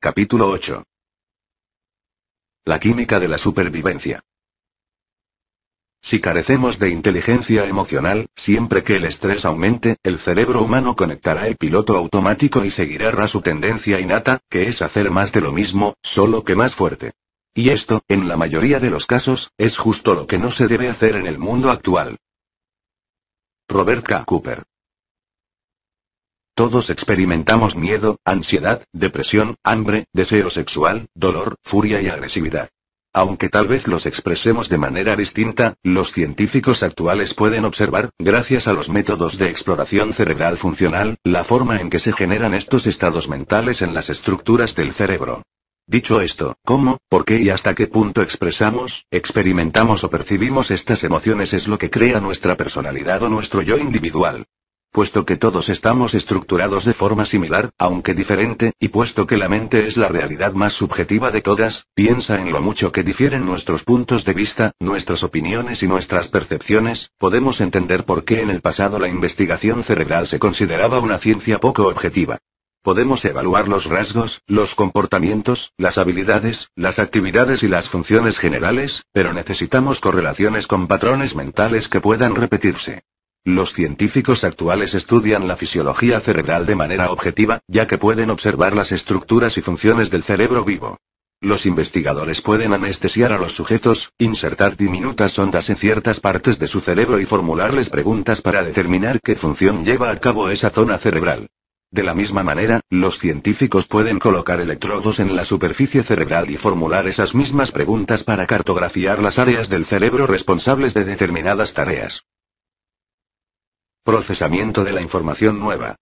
Capítulo 8. La química de la supervivencia. Si carecemos de inteligencia emocional, siempre que el estrés aumente, el cerebro humano conectará el piloto automático y seguirá su tendencia innata, que es hacer más de lo mismo, solo que más fuerte. Y esto, en la mayoría de los casos, es justo lo que no se debe hacer en el mundo actual. Robert K. Cooper. Todos experimentamos miedo, ansiedad, depresión, hambre, deseo sexual, dolor, furia y agresividad. Aunque tal vez los expresemos de manera distinta, los científicos actuales pueden observar, gracias a los métodos de exploración cerebral funcional, la forma en que se generan estos estados mentales en las estructuras del cerebro. Dicho esto, cómo, por qué y hasta qué punto expresamos, experimentamos o percibimos estas emociones es lo que crea nuestra personalidad o nuestro yo individual. Puesto que todos estamos estructurados de forma similar, aunque diferente, y puesto que la mente es la realidad más subjetiva de todas, piensa en lo mucho que difieren nuestros puntos de vista, nuestras opiniones y nuestras percepciones, podemos entender por qué en el pasado la investigación cerebral se consideraba una ciencia poco objetiva. Podemos evaluar los rasgos, los comportamientos, las habilidades, las actividades y las funciones generales, pero necesitamos correlaciones con patrones mentales que puedan repetirse. Los científicos actuales estudian la fisiología cerebral de manera objetiva, ya que pueden observar las estructuras y funciones del cerebro vivo. Los investigadores pueden anestesiar a los sujetos, insertar diminutas ondas en ciertas partes de su cerebro y formularles preguntas para determinar qué función lleva a cabo esa zona cerebral. De la misma manera, los científicos pueden colocar electrodos en la superficie cerebral y formular esas mismas preguntas para cartografiar las áreas del cerebro responsables de determinadas tareas. Procesamiento de la información nueva.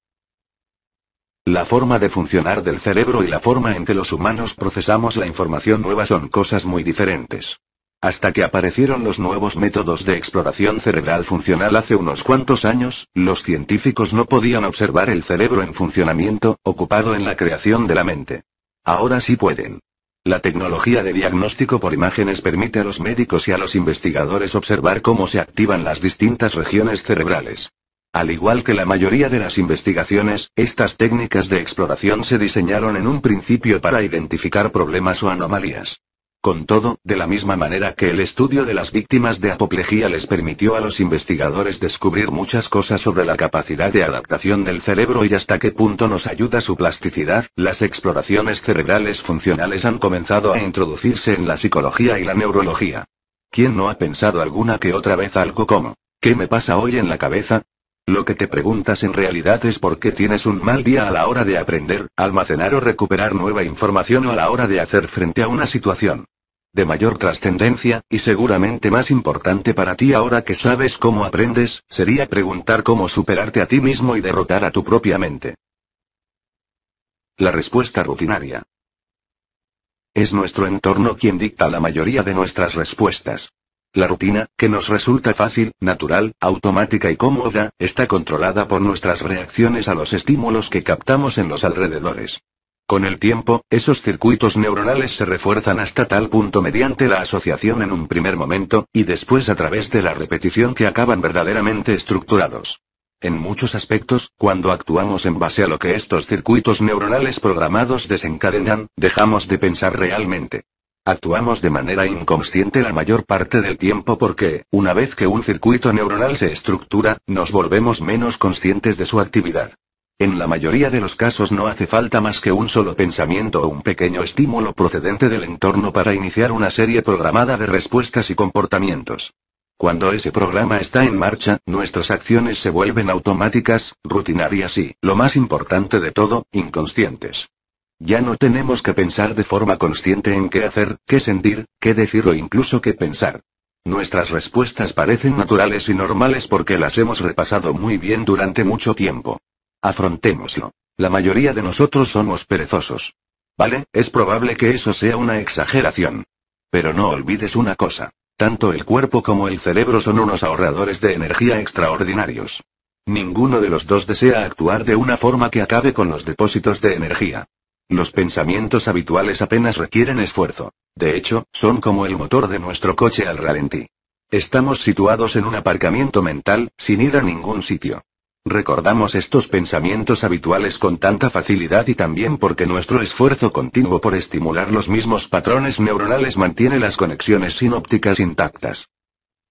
La forma de funcionar del cerebro y la forma en que los humanos procesamos la información nueva son cosas muy diferentes. Hasta que aparecieron los nuevos métodos de exploración cerebral funcional hace unos cuantos años, los científicos no podían observar el cerebro en funcionamiento, ocupado en la creación de la mente. Ahora sí pueden. La tecnología de diagnóstico por imágenes permite a los médicos y a los investigadores observar cómo se activan las distintas regiones cerebrales. Al igual que la mayoría de las investigaciones, estas técnicas de exploración se diseñaron en un principio para identificar problemas o anomalías. Con todo, de la misma manera que el estudio de las víctimas de apoplejía les permitió a los investigadores descubrir muchas cosas sobre la capacidad de adaptación del cerebro y hasta qué punto nos ayuda su plasticidad, las exploraciones cerebrales funcionales han comenzado a introducirse en la psicología y la neurología. ¿Quién no ha pensado alguna que otra vez algo como, ¿qué me pasa hoy en la cabeza? Lo que te preguntas en realidad es por qué tienes un mal día a la hora de aprender, almacenar o recuperar nueva información o a la hora de hacer frente a una situación de mayor trascendencia, y seguramente más importante para ti ahora que sabes cómo aprendes, sería preguntar cómo superarte a ti mismo y derrotar a tu propia mente. La respuesta rutinaria. Es nuestro entorno quien dicta la mayoría de nuestras respuestas. La rutina, que nos resulta fácil, natural, automática y cómoda, está controlada por nuestras reacciones a los estímulos que captamos en los alrededores. Con el tiempo, esos circuitos neuronales se refuerzan hasta tal punto mediante la asociación en un primer momento, y después a través de la repetición que acaban verdaderamente estructurados. En muchos aspectos, cuando actuamos en base a lo que estos circuitos neuronales programados desencadenan, dejamos de pensar realmente. Actuamos de manera inconsciente la mayor parte del tiempo porque, una vez que un circuito neuronal se estructura, nos volvemos menos conscientes de su actividad. En la mayoría de los casos no hace falta más que un solo pensamiento o un pequeño estímulo procedente del entorno para iniciar una serie programada de respuestas y comportamientos. Cuando ese programa está en marcha, nuestras acciones se vuelven automáticas, rutinarias y, lo más importante de todo, inconscientes. Ya no tenemos que pensar de forma consciente en qué hacer, qué sentir, qué decir o incluso qué pensar. Nuestras respuestas parecen naturales y normales porque las hemos repasado muy bien durante mucho tiempo. Afrontémoslo. La mayoría de nosotros somos perezosos. Vale, es probable que eso sea una exageración. Pero no olvides una cosa. Tanto el cuerpo como el cerebro son unos ahorradores de energía extraordinarios. Ninguno de los dos desea actuar de una forma que acabe con los depósitos de energía. Los pensamientos habituales apenas requieren esfuerzo. De hecho, son como el motor de nuestro coche al ralentí. Estamos situados en un aparcamiento mental, sin ir a ningún sitio. Recordamos estos pensamientos habituales con tanta facilidad y también porque nuestro esfuerzo continuo por estimular los mismos patrones neuronales mantiene las conexiones sinópticas intactas.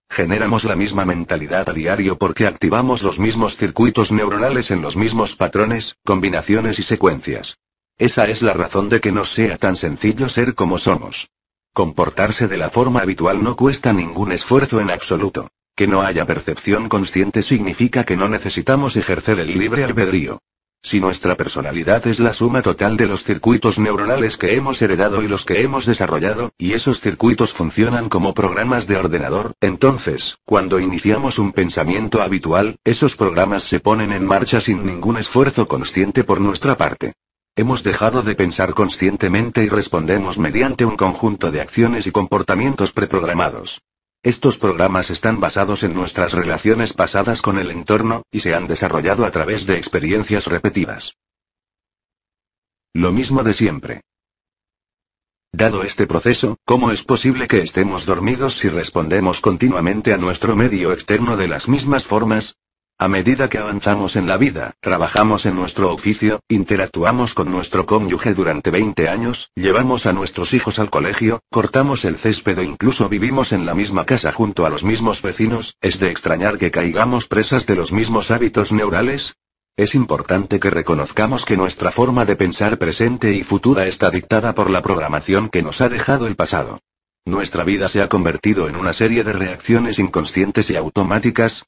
Generamos la misma mentalidad a diario porque activamos los mismos circuitos neuronales en los mismos patrones, combinaciones y secuencias. Esa es la razón de que no sea tan sencillo ser como somos. Comportarse de la forma habitual no cuesta ningún esfuerzo en absoluto. Que no haya percepción consciente significa que no necesitamos ejercer el libre albedrío. Si nuestra personalidad es la suma total de los circuitos neuronales que hemos heredado y los que hemos desarrollado, y esos circuitos funcionan como programas de ordenador, entonces, cuando iniciamos un pensamiento habitual, esos programas se ponen en marcha sin ningún esfuerzo consciente por nuestra parte. Hemos dejado de pensar conscientemente y respondemos mediante un conjunto de acciones y comportamientos preprogramados. Estos programas están basados en nuestras relaciones pasadas con el entorno, y se han desarrollado a través de experiencias repetidas. Lo mismo de siempre. Dado este proceso, ¿cómo es posible que estemos dormidos si respondemos continuamente a nuestro medio externo de las mismas formas? A medida que avanzamos en la vida, trabajamos en nuestro oficio, interactuamos con nuestro cónyuge durante 20 años, llevamos a nuestros hijos al colegio, cortamos el césped e incluso vivimos en la misma casa junto a los mismos vecinos, ¿es de extrañar que caigamos presas de los mismos hábitos neurales? Es importante que reconozcamos que nuestra forma de pensar presente y futura está dictada por la programación que nos ha dejado el pasado. Nuestra vida se ha convertido en una serie de reacciones inconscientes y automáticas,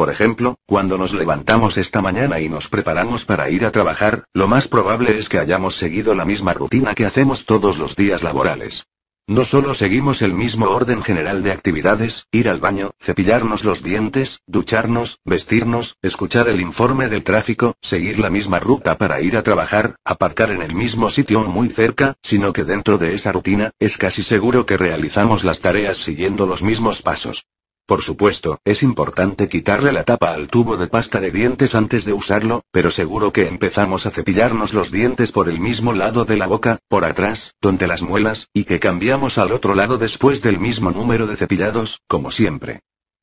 por ejemplo, cuando nos levantamos esta mañana y nos preparamos para ir a trabajar, lo más probable es que hayamos seguido la misma rutina que hacemos todos los días laborales. No solo seguimos el mismo orden general de actividades, ir al baño, cepillarnos los dientes, ducharnos, vestirnos, escuchar el informe del tráfico, seguir la misma ruta para ir a trabajar, aparcar en el mismo sitio o muy cerca, sino que dentro de esa rutina, es casi seguro que realizamos las tareas siguiendo los mismos pasos. Por supuesto, es importante quitarle la tapa al tubo de pasta de dientes antes de usarlo, pero seguro que empezamos a cepillarnos los dientes por el mismo lado de la boca, por atrás, donde las muelas, y que cambiamos al otro lado después del mismo número de cepillados, como siempre.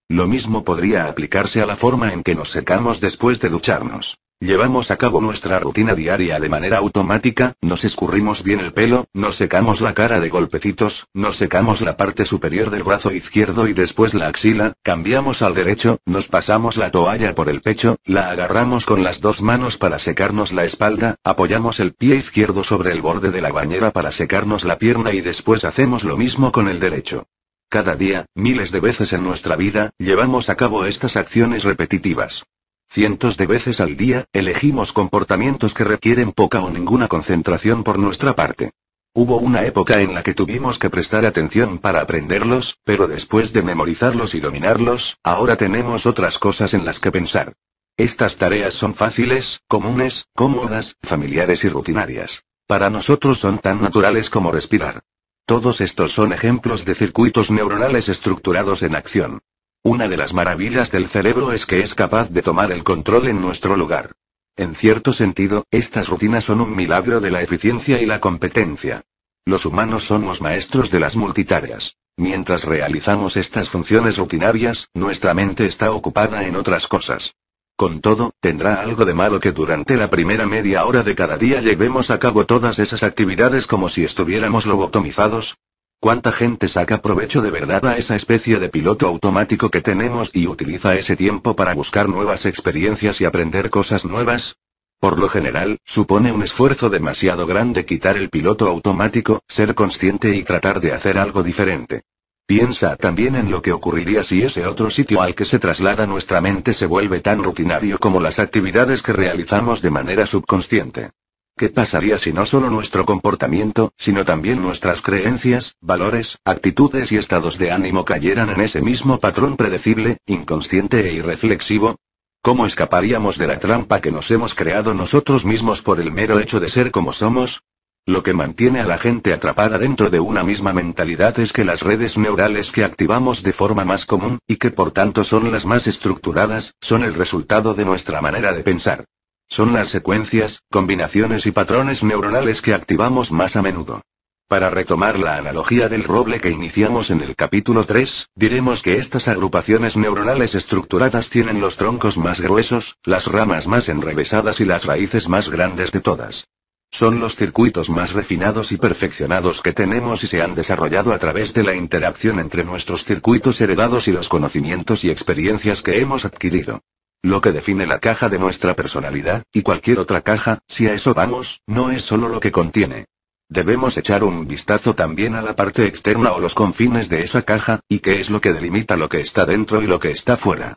Lo mismo podría aplicarse a la forma en que nos secamos después de ducharnos. Llevamos a cabo nuestra rutina diaria de manera automática, nos escurrimos bien el pelo, nos secamos la cara de golpecitos, nos secamos la parte superior del brazo izquierdo y después la axila, cambiamos al derecho, nos pasamos la toalla por el pecho, la agarramos con las dos manos para secarnos la espalda, apoyamos el pie izquierdo sobre el borde de la bañera para secarnos la pierna y después hacemos lo mismo con el derecho. Cada día, miles de veces en nuestra vida, llevamos a cabo estas acciones repetitivas. Cientos de veces al día, elegimos comportamientos que requieren poca o ninguna concentración por nuestra parte. Hubo una época en la que tuvimos que prestar atención para aprenderlos, pero después de memorizarlos y dominarlos, ahora tenemos otras cosas en las que pensar. Estas tareas son fáciles, comunes, cómodas, familiares y rutinarias. Para nosotros son tan naturales como respirar. Todos estos son ejemplos de circuitos neuronales estructurados en acción. Una de las maravillas del cerebro es que es capaz de tomar el control en nuestro lugar. En cierto sentido, estas rutinas son un milagro de la eficiencia y la competencia. Los humanos somos maestros de las multitareas. Mientras realizamos estas funciones rutinarias, nuestra mente está ocupada en otras cosas. Con todo, tendrá algo de malo que durante la primera media hora de cada día llevemos a cabo todas esas actividades como si estuviéramos lobotomizados, ¿Cuánta gente saca provecho de verdad a esa especie de piloto automático que tenemos y utiliza ese tiempo para buscar nuevas experiencias y aprender cosas nuevas? Por lo general, supone un esfuerzo demasiado grande quitar el piloto automático, ser consciente y tratar de hacer algo diferente. Piensa también en lo que ocurriría si ese otro sitio al que se traslada nuestra mente se vuelve tan rutinario como las actividades que realizamos de manera subconsciente. ¿Qué pasaría si no solo nuestro comportamiento, sino también nuestras creencias, valores, actitudes y estados de ánimo cayeran en ese mismo patrón predecible, inconsciente e irreflexivo? ¿Cómo escaparíamos de la trampa que nos hemos creado nosotros mismos por el mero hecho de ser como somos? Lo que mantiene a la gente atrapada dentro de una misma mentalidad es que las redes neurales que activamos de forma más común, y que por tanto son las más estructuradas, son el resultado de nuestra manera de pensar. Son las secuencias, combinaciones y patrones neuronales que activamos más a menudo. Para retomar la analogía del roble que iniciamos en el capítulo 3, diremos que estas agrupaciones neuronales estructuradas tienen los troncos más gruesos, las ramas más enrevesadas y las raíces más grandes de todas. Son los circuitos más refinados y perfeccionados que tenemos y se han desarrollado a través de la interacción entre nuestros circuitos heredados y los conocimientos y experiencias que hemos adquirido. Lo que define la caja de nuestra personalidad, y cualquier otra caja, si a eso vamos, no es solo lo que contiene. Debemos echar un vistazo también a la parte externa o los confines de esa caja, y qué es lo que delimita lo que está dentro y lo que está fuera.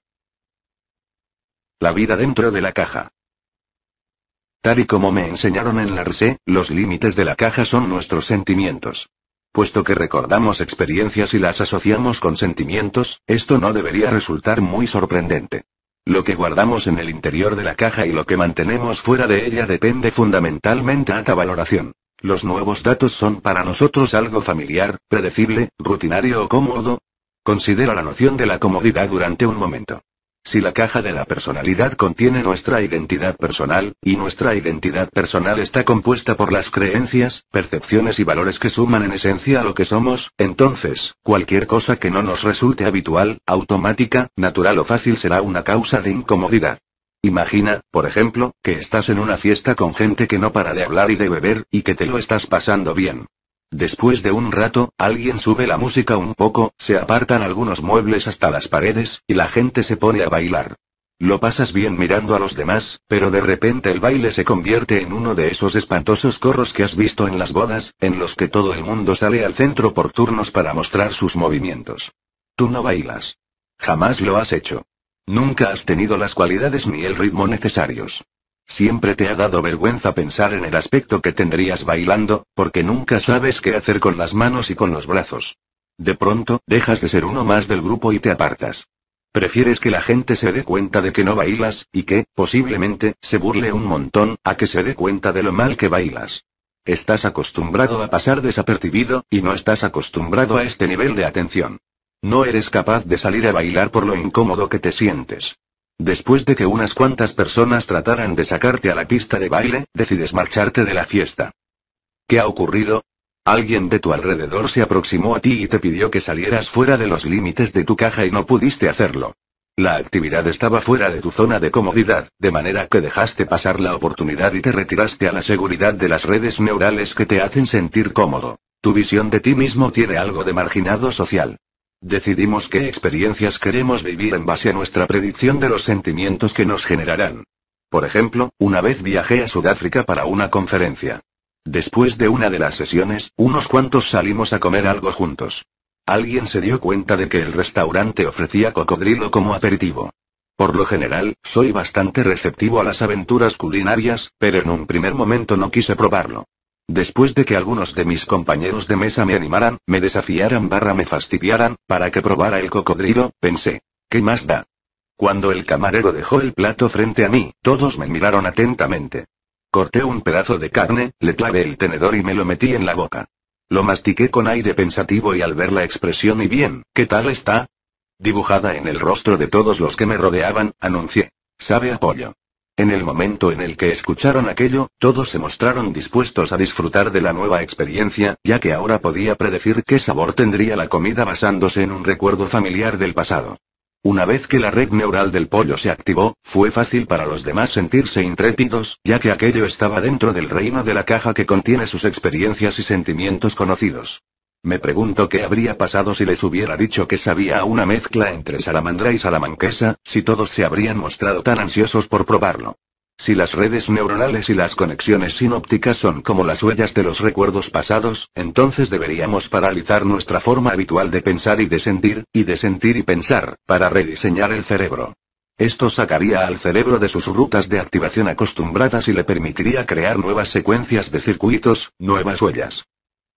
La vida dentro de la caja. Tal y como me enseñaron en la RSE, los límites de la caja son nuestros sentimientos. Puesto que recordamos experiencias y las asociamos con sentimientos, esto no debería resultar muy sorprendente. Lo que guardamos en el interior de la caja y lo que mantenemos fuera de ella depende fundamentalmente de la valoración. Los nuevos datos son para nosotros algo familiar, predecible, rutinario o cómodo. Considera la noción de la comodidad durante un momento. Si la caja de la personalidad contiene nuestra identidad personal, y nuestra identidad personal está compuesta por las creencias, percepciones y valores que suman en esencia a lo que somos, entonces, cualquier cosa que no nos resulte habitual, automática, natural o fácil será una causa de incomodidad. Imagina, por ejemplo, que estás en una fiesta con gente que no para de hablar y de beber, y que te lo estás pasando bien. Después de un rato, alguien sube la música un poco, se apartan algunos muebles hasta las paredes, y la gente se pone a bailar. Lo pasas bien mirando a los demás, pero de repente el baile se convierte en uno de esos espantosos corros que has visto en las bodas, en los que todo el mundo sale al centro por turnos para mostrar sus movimientos. Tú no bailas. Jamás lo has hecho. Nunca has tenido las cualidades ni el ritmo necesarios. Siempre te ha dado vergüenza pensar en el aspecto que tendrías bailando, porque nunca sabes qué hacer con las manos y con los brazos. De pronto, dejas de ser uno más del grupo y te apartas. Prefieres que la gente se dé cuenta de que no bailas, y que, posiblemente, se burle un montón, a que se dé cuenta de lo mal que bailas. Estás acostumbrado a pasar desapercibido, y no estás acostumbrado a este nivel de atención. No eres capaz de salir a bailar por lo incómodo que te sientes. Después de que unas cuantas personas trataran de sacarte a la pista de baile, decides marcharte de la fiesta. ¿Qué ha ocurrido? Alguien de tu alrededor se aproximó a ti y te pidió que salieras fuera de los límites de tu caja y no pudiste hacerlo. La actividad estaba fuera de tu zona de comodidad, de manera que dejaste pasar la oportunidad y te retiraste a la seguridad de las redes neurales que te hacen sentir cómodo. Tu visión de ti mismo tiene algo de marginado social. Decidimos qué experiencias queremos vivir en base a nuestra predicción de los sentimientos que nos generarán. Por ejemplo, una vez viajé a Sudáfrica para una conferencia. Después de una de las sesiones, unos cuantos salimos a comer algo juntos. Alguien se dio cuenta de que el restaurante ofrecía cocodrilo como aperitivo. Por lo general, soy bastante receptivo a las aventuras culinarias, pero en un primer momento no quise probarlo. Después de que algunos de mis compañeros de mesa me animaran, me desafiaran barra me fastidiaran, para que probara el cocodrilo, pensé. ¿Qué más da? Cuando el camarero dejó el plato frente a mí, todos me miraron atentamente. Corté un pedazo de carne, le clavé el tenedor y me lo metí en la boca. Lo mastiqué con aire pensativo y al ver la expresión y bien, ¿qué tal está? Dibujada en el rostro de todos los que me rodeaban, anuncié. Sabe apoyo. En el momento en el que escucharon aquello, todos se mostraron dispuestos a disfrutar de la nueva experiencia, ya que ahora podía predecir qué sabor tendría la comida basándose en un recuerdo familiar del pasado. Una vez que la red neural del pollo se activó, fue fácil para los demás sentirse intrépidos, ya que aquello estaba dentro del reino de la caja que contiene sus experiencias y sentimientos conocidos. Me pregunto qué habría pasado si les hubiera dicho que sabía una mezcla entre salamandra y salamanquesa, si todos se habrían mostrado tan ansiosos por probarlo. Si las redes neuronales y las conexiones sinópticas son como las huellas de los recuerdos pasados, entonces deberíamos paralizar nuestra forma habitual de pensar y de sentir, y de sentir y pensar, para rediseñar el cerebro. Esto sacaría al cerebro de sus rutas de activación acostumbradas y le permitiría crear nuevas secuencias de circuitos, nuevas huellas.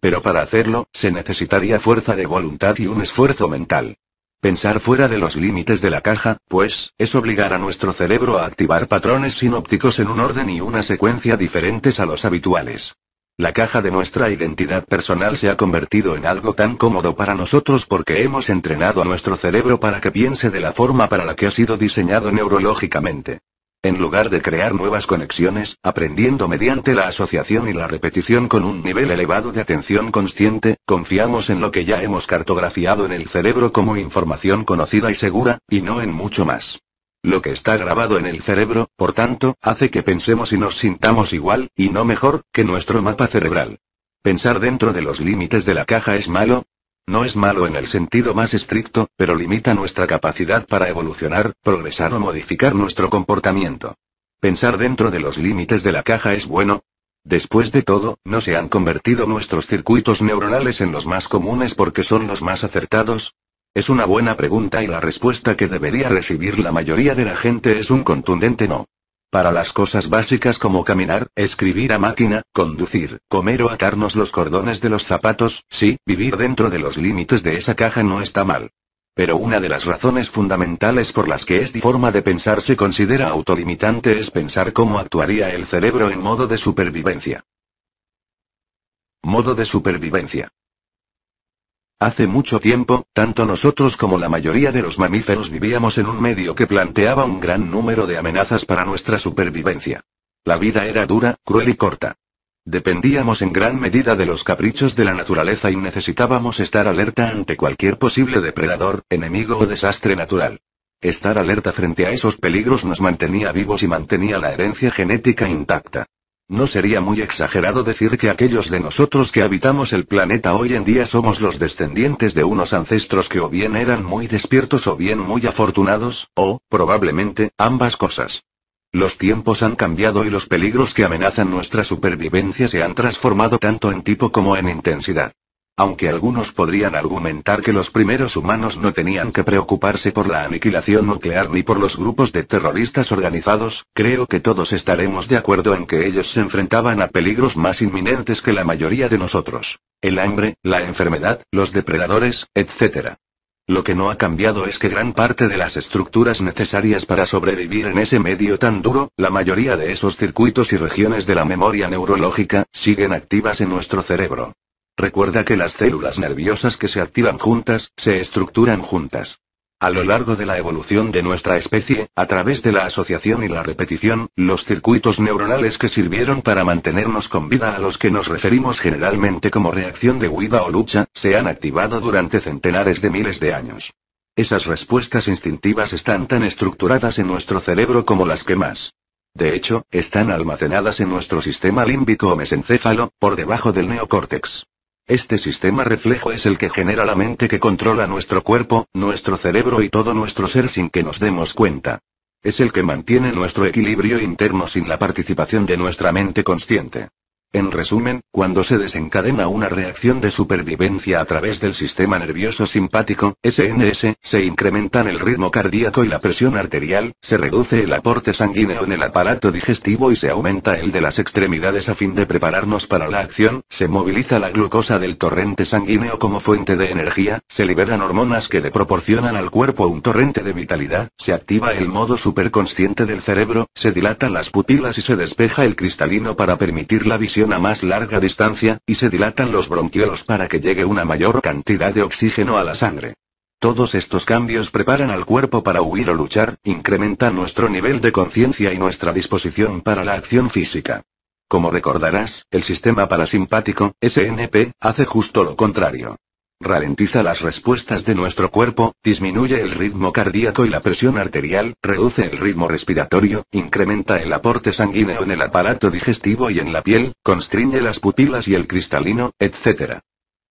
Pero para hacerlo, se necesitaría fuerza de voluntad y un esfuerzo mental. Pensar fuera de los límites de la caja, pues, es obligar a nuestro cerebro a activar patrones sinópticos en un orden y una secuencia diferentes a los habituales. La caja de nuestra identidad personal se ha convertido en algo tan cómodo para nosotros porque hemos entrenado a nuestro cerebro para que piense de la forma para la que ha sido diseñado neurológicamente. En lugar de crear nuevas conexiones, aprendiendo mediante la asociación y la repetición con un nivel elevado de atención consciente, confiamos en lo que ya hemos cartografiado en el cerebro como información conocida y segura, y no en mucho más. Lo que está grabado en el cerebro, por tanto, hace que pensemos y nos sintamos igual, y no mejor, que nuestro mapa cerebral. ¿Pensar dentro de los límites de la caja es malo? No es malo en el sentido más estricto, pero limita nuestra capacidad para evolucionar, progresar o modificar nuestro comportamiento. Pensar dentro de los límites de la caja es bueno. Después de todo, no se han convertido nuestros circuitos neuronales en los más comunes porque son los más acertados, es una buena pregunta y la respuesta que debería recibir la mayoría de la gente es un contundente no. Para las cosas básicas como caminar, escribir a máquina, conducir, comer o atarnos los cordones de los zapatos, sí, vivir dentro de los límites de esa caja no está mal. Pero una de las razones fundamentales por las que esta forma de pensar se considera autolimitante es pensar cómo actuaría el cerebro en modo de supervivencia. Modo de supervivencia. Hace mucho tiempo, tanto nosotros como la mayoría de los mamíferos vivíamos en un medio que planteaba un gran número de amenazas para nuestra supervivencia. La vida era dura, cruel y corta. Dependíamos en gran medida de los caprichos de la naturaleza y necesitábamos estar alerta ante cualquier posible depredador, enemigo o desastre natural. Estar alerta frente a esos peligros nos mantenía vivos y mantenía la herencia genética intacta. No sería muy exagerado decir que aquellos de nosotros que habitamos el planeta hoy en día somos los descendientes de unos ancestros que o bien eran muy despiertos o bien muy afortunados, o, probablemente, ambas cosas. Los tiempos han cambiado y los peligros que amenazan nuestra supervivencia se han transformado tanto en tipo como en intensidad. Aunque algunos podrían argumentar que los primeros humanos no tenían que preocuparse por la aniquilación nuclear ni por los grupos de terroristas organizados, creo que todos estaremos de acuerdo en que ellos se enfrentaban a peligros más inminentes que la mayoría de nosotros. El hambre, la enfermedad, los depredadores, etc. Lo que no ha cambiado es que gran parte de las estructuras necesarias para sobrevivir en ese medio tan duro, la mayoría de esos circuitos y regiones de la memoria neurológica, siguen activas en nuestro cerebro. Recuerda que las células nerviosas que se activan juntas, se estructuran juntas. A lo largo de la evolución de nuestra especie, a través de la asociación y la repetición, los circuitos neuronales que sirvieron para mantenernos con vida a los que nos referimos generalmente como reacción de huida o lucha, se han activado durante centenares de miles de años. Esas respuestas instintivas están tan estructuradas en nuestro cerebro como las que más. De hecho, están almacenadas en nuestro sistema límbico o mesencéfalo, por debajo del neocórtex. Este sistema reflejo es el que genera la mente que controla nuestro cuerpo, nuestro cerebro y todo nuestro ser sin que nos demos cuenta. Es el que mantiene nuestro equilibrio interno sin la participación de nuestra mente consciente. En resumen, cuando se desencadena una reacción de supervivencia a través del sistema nervioso simpático, SNS, se incrementan el ritmo cardíaco y la presión arterial, se reduce el aporte sanguíneo en el aparato digestivo y se aumenta el de las extremidades a fin de prepararnos para la acción, se moviliza la glucosa del torrente sanguíneo como fuente de energía, se liberan hormonas que le proporcionan al cuerpo un torrente de vitalidad, se activa el modo superconsciente del cerebro, se dilatan las pupilas y se despeja el cristalino para permitir la visión una a más larga distancia, y se dilatan los bronquiolos para que llegue una mayor cantidad de oxígeno a la sangre. Todos estos cambios preparan al cuerpo para huir o luchar, incrementan nuestro nivel de conciencia y nuestra disposición para la acción física. Como recordarás, el sistema parasimpático, SNP, hace justo lo contrario. Ralentiza las respuestas de nuestro cuerpo, disminuye el ritmo cardíaco y la presión arterial, reduce el ritmo respiratorio, incrementa el aporte sanguíneo en el aparato digestivo y en la piel, constriñe las pupilas y el cristalino, etc.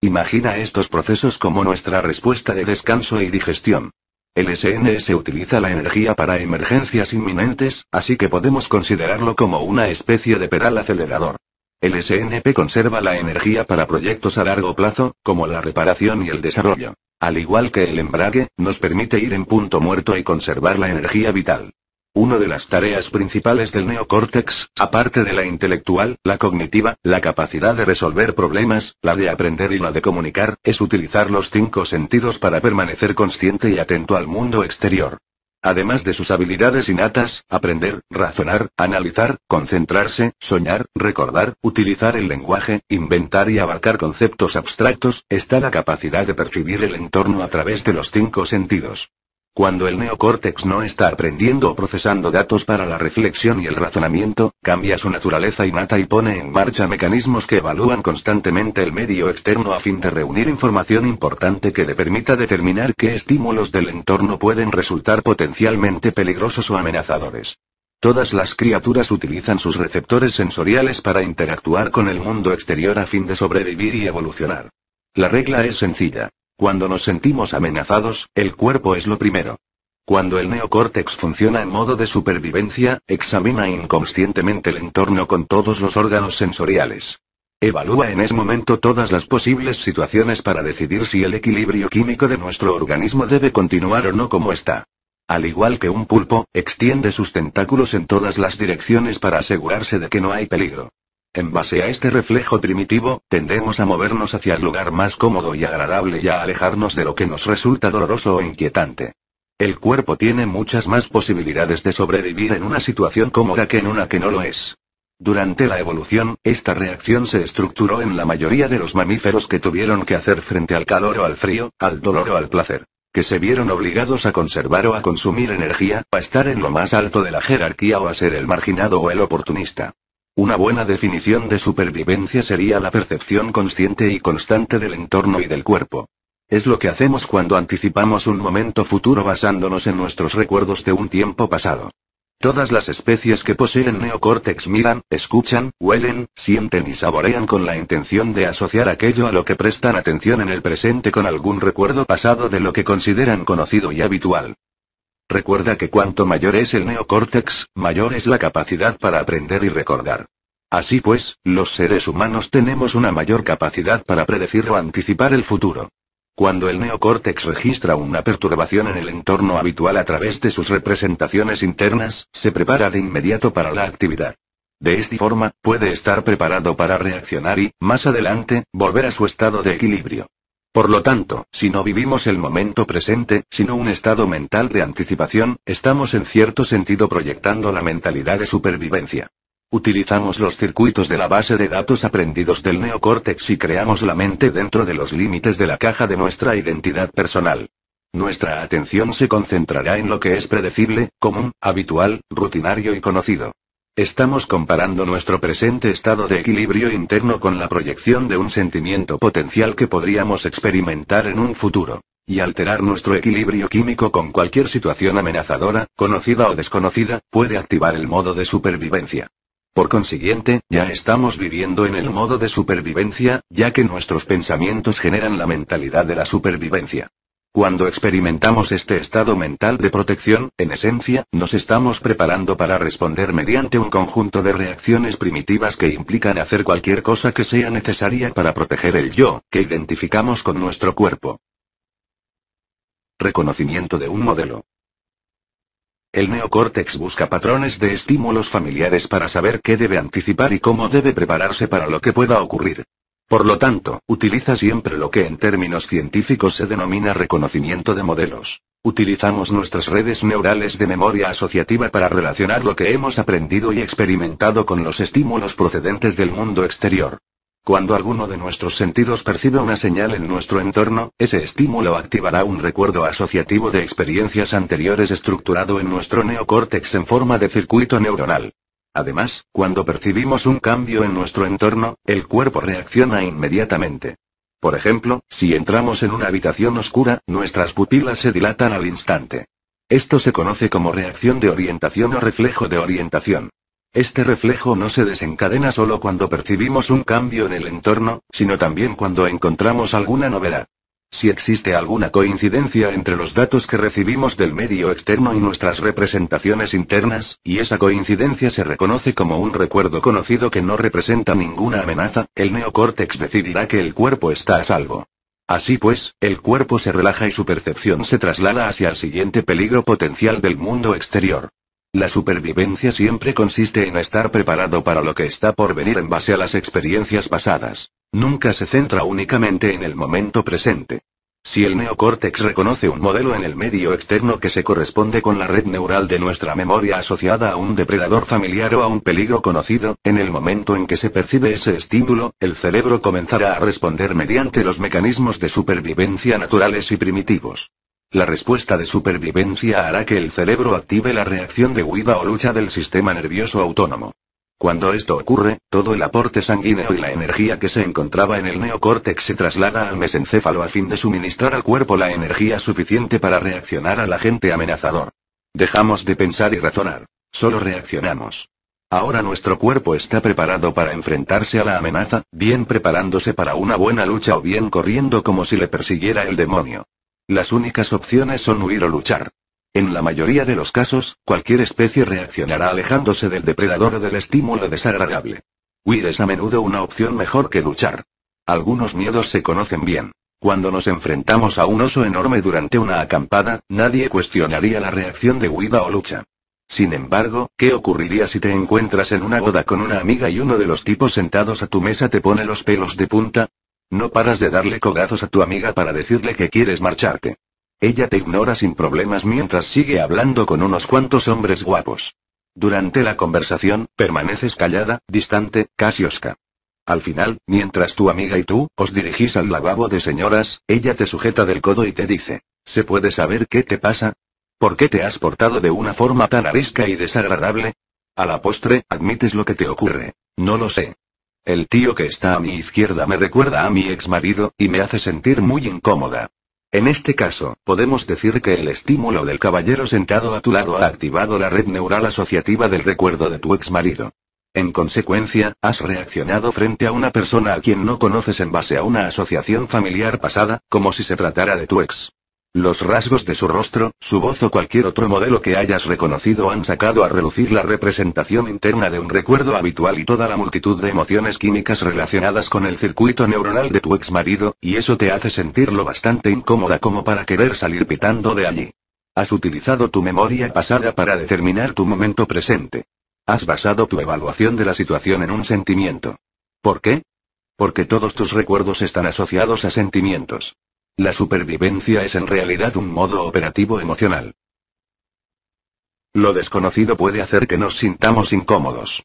Imagina estos procesos como nuestra respuesta de descanso y digestión. El SNS utiliza la energía para emergencias inminentes, así que podemos considerarlo como una especie de pedal acelerador. El SNP conserva la energía para proyectos a largo plazo, como la reparación y el desarrollo. Al igual que el embrague, nos permite ir en punto muerto y conservar la energía vital. Una de las tareas principales del neocórtex, aparte de la intelectual, la cognitiva, la capacidad de resolver problemas, la de aprender y la de comunicar, es utilizar los cinco sentidos para permanecer consciente y atento al mundo exterior. Además de sus habilidades innatas, aprender, razonar, analizar, concentrarse, soñar, recordar, utilizar el lenguaje, inventar y abarcar conceptos abstractos, está la capacidad de percibir el entorno a través de los cinco sentidos. Cuando el neocórtex no está aprendiendo o procesando datos para la reflexión y el razonamiento, cambia su naturaleza innata y pone en marcha mecanismos que evalúan constantemente el medio externo a fin de reunir información importante que le permita determinar qué estímulos del entorno pueden resultar potencialmente peligrosos o amenazadores. Todas las criaturas utilizan sus receptores sensoriales para interactuar con el mundo exterior a fin de sobrevivir y evolucionar. La regla es sencilla. Cuando nos sentimos amenazados, el cuerpo es lo primero. Cuando el neocórtex funciona en modo de supervivencia, examina inconscientemente el entorno con todos los órganos sensoriales. Evalúa en ese momento todas las posibles situaciones para decidir si el equilibrio químico de nuestro organismo debe continuar o no como está. Al igual que un pulpo, extiende sus tentáculos en todas las direcciones para asegurarse de que no hay peligro. En base a este reflejo primitivo, tendemos a movernos hacia el lugar más cómodo y agradable y a alejarnos de lo que nos resulta doloroso o inquietante. El cuerpo tiene muchas más posibilidades de sobrevivir en una situación cómoda que en una que no lo es. Durante la evolución, esta reacción se estructuró en la mayoría de los mamíferos que tuvieron que hacer frente al calor o al frío, al dolor o al placer que se vieron obligados a conservar o a consumir energía, a estar en lo más alto de la jerarquía o a ser el marginado o el oportunista. Una buena definición de supervivencia sería la percepción consciente y constante del entorno y del cuerpo. Es lo que hacemos cuando anticipamos un momento futuro basándonos en nuestros recuerdos de un tiempo pasado. Todas las especies que poseen neocórtex miran, escuchan, huelen, sienten y saborean con la intención de asociar aquello a lo que prestan atención en el presente con algún recuerdo pasado de lo que consideran conocido y habitual. Recuerda que cuanto mayor es el neocórtex, mayor es la capacidad para aprender y recordar. Así pues, los seres humanos tenemos una mayor capacidad para predecir o anticipar el futuro. Cuando el neocórtex registra una perturbación en el entorno habitual a través de sus representaciones internas, se prepara de inmediato para la actividad. De esta forma, puede estar preparado para reaccionar y, más adelante, volver a su estado de equilibrio. Por lo tanto, si no vivimos el momento presente, sino un estado mental de anticipación, estamos en cierto sentido proyectando la mentalidad de supervivencia. Utilizamos los circuitos de la base de datos aprendidos del neocórtex y creamos la mente dentro de los límites de la caja de nuestra identidad personal. Nuestra atención se concentrará en lo que es predecible, común, habitual, rutinario y conocido. Estamos comparando nuestro presente estado de equilibrio interno con la proyección de un sentimiento potencial que podríamos experimentar en un futuro. Y alterar nuestro equilibrio químico con cualquier situación amenazadora, conocida o desconocida, puede activar el modo de supervivencia. Por consiguiente, ya estamos viviendo en el modo de supervivencia, ya que nuestros pensamientos generan la mentalidad de la supervivencia. Cuando experimentamos este estado mental de protección, en esencia, nos estamos preparando para responder mediante un conjunto de reacciones primitivas que implican hacer cualquier cosa que sea necesaria para proteger el yo, que identificamos con nuestro cuerpo. Reconocimiento de un modelo. El neocórtex busca patrones de estímulos familiares para saber qué debe anticipar y cómo debe prepararse para lo que pueda ocurrir. Por lo tanto, utiliza siempre lo que en términos científicos se denomina reconocimiento de modelos. Utilizamos nuestras redes neurales de memoria asociativa para relacionar lo que hemos aprendido y experimentado con los estímulos procedentes del mundo exterior. Cuando alguno de nuestros sentidos percibe una señal en nuestro entorno, ese estímulo activará un recuerdo asociativo de experiencias anteriores estructurado en nuestro neocórtex en forma de circuito neuronal. Además, cuando percibimos un cambio en nuestro entorno, el cuerpo reacciona inmediatamente. Por ejemplo, si entramos en una habitación oscura, nuestras pupilas se dilatan al instante. Esto se conoce como reacción de orientación o reflejo de orientación. Este reflejo no se desencadena solo cuando percibimos un cambio en el entorno, sino también cuando encontramos alguna novedad. Si existe alguna coincidencia entre los datos que recibimos del medio externo y nuestras representaciones internas, y esa coincidencia se reconoce como un recuerdo conocido que no representa ninguna amenaza, el neocórtex decidirá que el cuerpo está a salvo. Así pues, el cuerpo se relaja y su percepción se traslada hacia el siguiente peligro potencial del mundo exterior. La supervivencia siempre consiste en estar preparado para lo que está por venir en base a las experiencias pasadas. Nunca se centra únicamente en el momento presente. Si el neocórtex reconoce un modelo en el medio externo que se corresponde con la red neural de nuestra memoria asociada a un depredador familiar o a un peligro conocido, en el momento en que se percibe ese estímulo, el cerebro comenzará a responder mediante los mecanismos de supervivencia naturales y primitivos. La respuesta de supervivencia hará que el cerebro active la reacción de huida o lucha del sistema nervioso autónomo. Cuando esto ocurre, todo el aporte sanguíneo y la energía que se encontraba en el neocórtex se traslada al mesencéfalo a fin de suministrar al cuerpo la energía suficiente para reaccionar al agente amenazador. Dejamos de pensar y razonar. Solo reaccionamos. Ahora nuestro cuerpo está preparado para enfrentarse a la amenaza, bien preparándose para una buena lucha o bien corriendo como si le persiguiera el demonio. Las únicas opciones son huir o luchar. En la mayoría de los casos, cualquier especie reaccionará alejándose del depredador o del estímulo desagradable. Huir es a menudo una opción mejor que luchar. Algunos miedos se conocen bien. Cuando nos enfrentamos a un oso enorme durante una acampada, nadie cuestionaría la reacción de huida o lucha. Sin embargo, ¿qué ocurriría si te encuentras en una boda con una amiga y uno de los tipos sentados a tu mesa te pone los pelos de punta? No paras de darle cogazos a tu amiga para decirle que quieres marcharte. Ella te ignora sin problemas mientras sigue hablando con unos cuantos hombres guapos. Durante la conversación, permaneces callada, distante, casi osca. Al final, mientras tu amiga y tú os dirigís al lavabo de señoras, ella te sujeta del codo y te dice, ¿se puede saber qué te pasa? ¿Por qué te has portado de una forma tan arisca y desagradable? A la postre, admites lo que te ocurre. No lo sé. El tío que está a mi izquierda me recuerda a mi ex marido, y me hace sentir muy incómoda. En este caso, podemos decir que el estímulo del caballero sentado a tu lado ha activado la red neural asociativa del recuerdo de tu ex marido. En consecuencia, has reaccionado frente a una persona a quien no conoces en base a una asociación familiar pasada, como si se tratara de tu ex. Los rasgos de su rostro, su voz o cualquier otro modelo que hayas reconocido han sacado a relucir la representación interna de un recuerdo habitual y toda la multitud de emociones químicas relacionadas con el circuito neuronal de tu ex marido, y eso te hace sentirlo bastante incómoda como para querer salir pitando de allí. Has utilizado tu memoria pasada para determinar tu momento presente. Has basado tu evaluación de la situación en un sentimiento. ¿Por qué? Porque todos tus recuerdos están asociados a sentimientos. La supervivencia es en realidad un modo operativo emocional. Lo desconocido puede hacer que nos sintamos incómodos.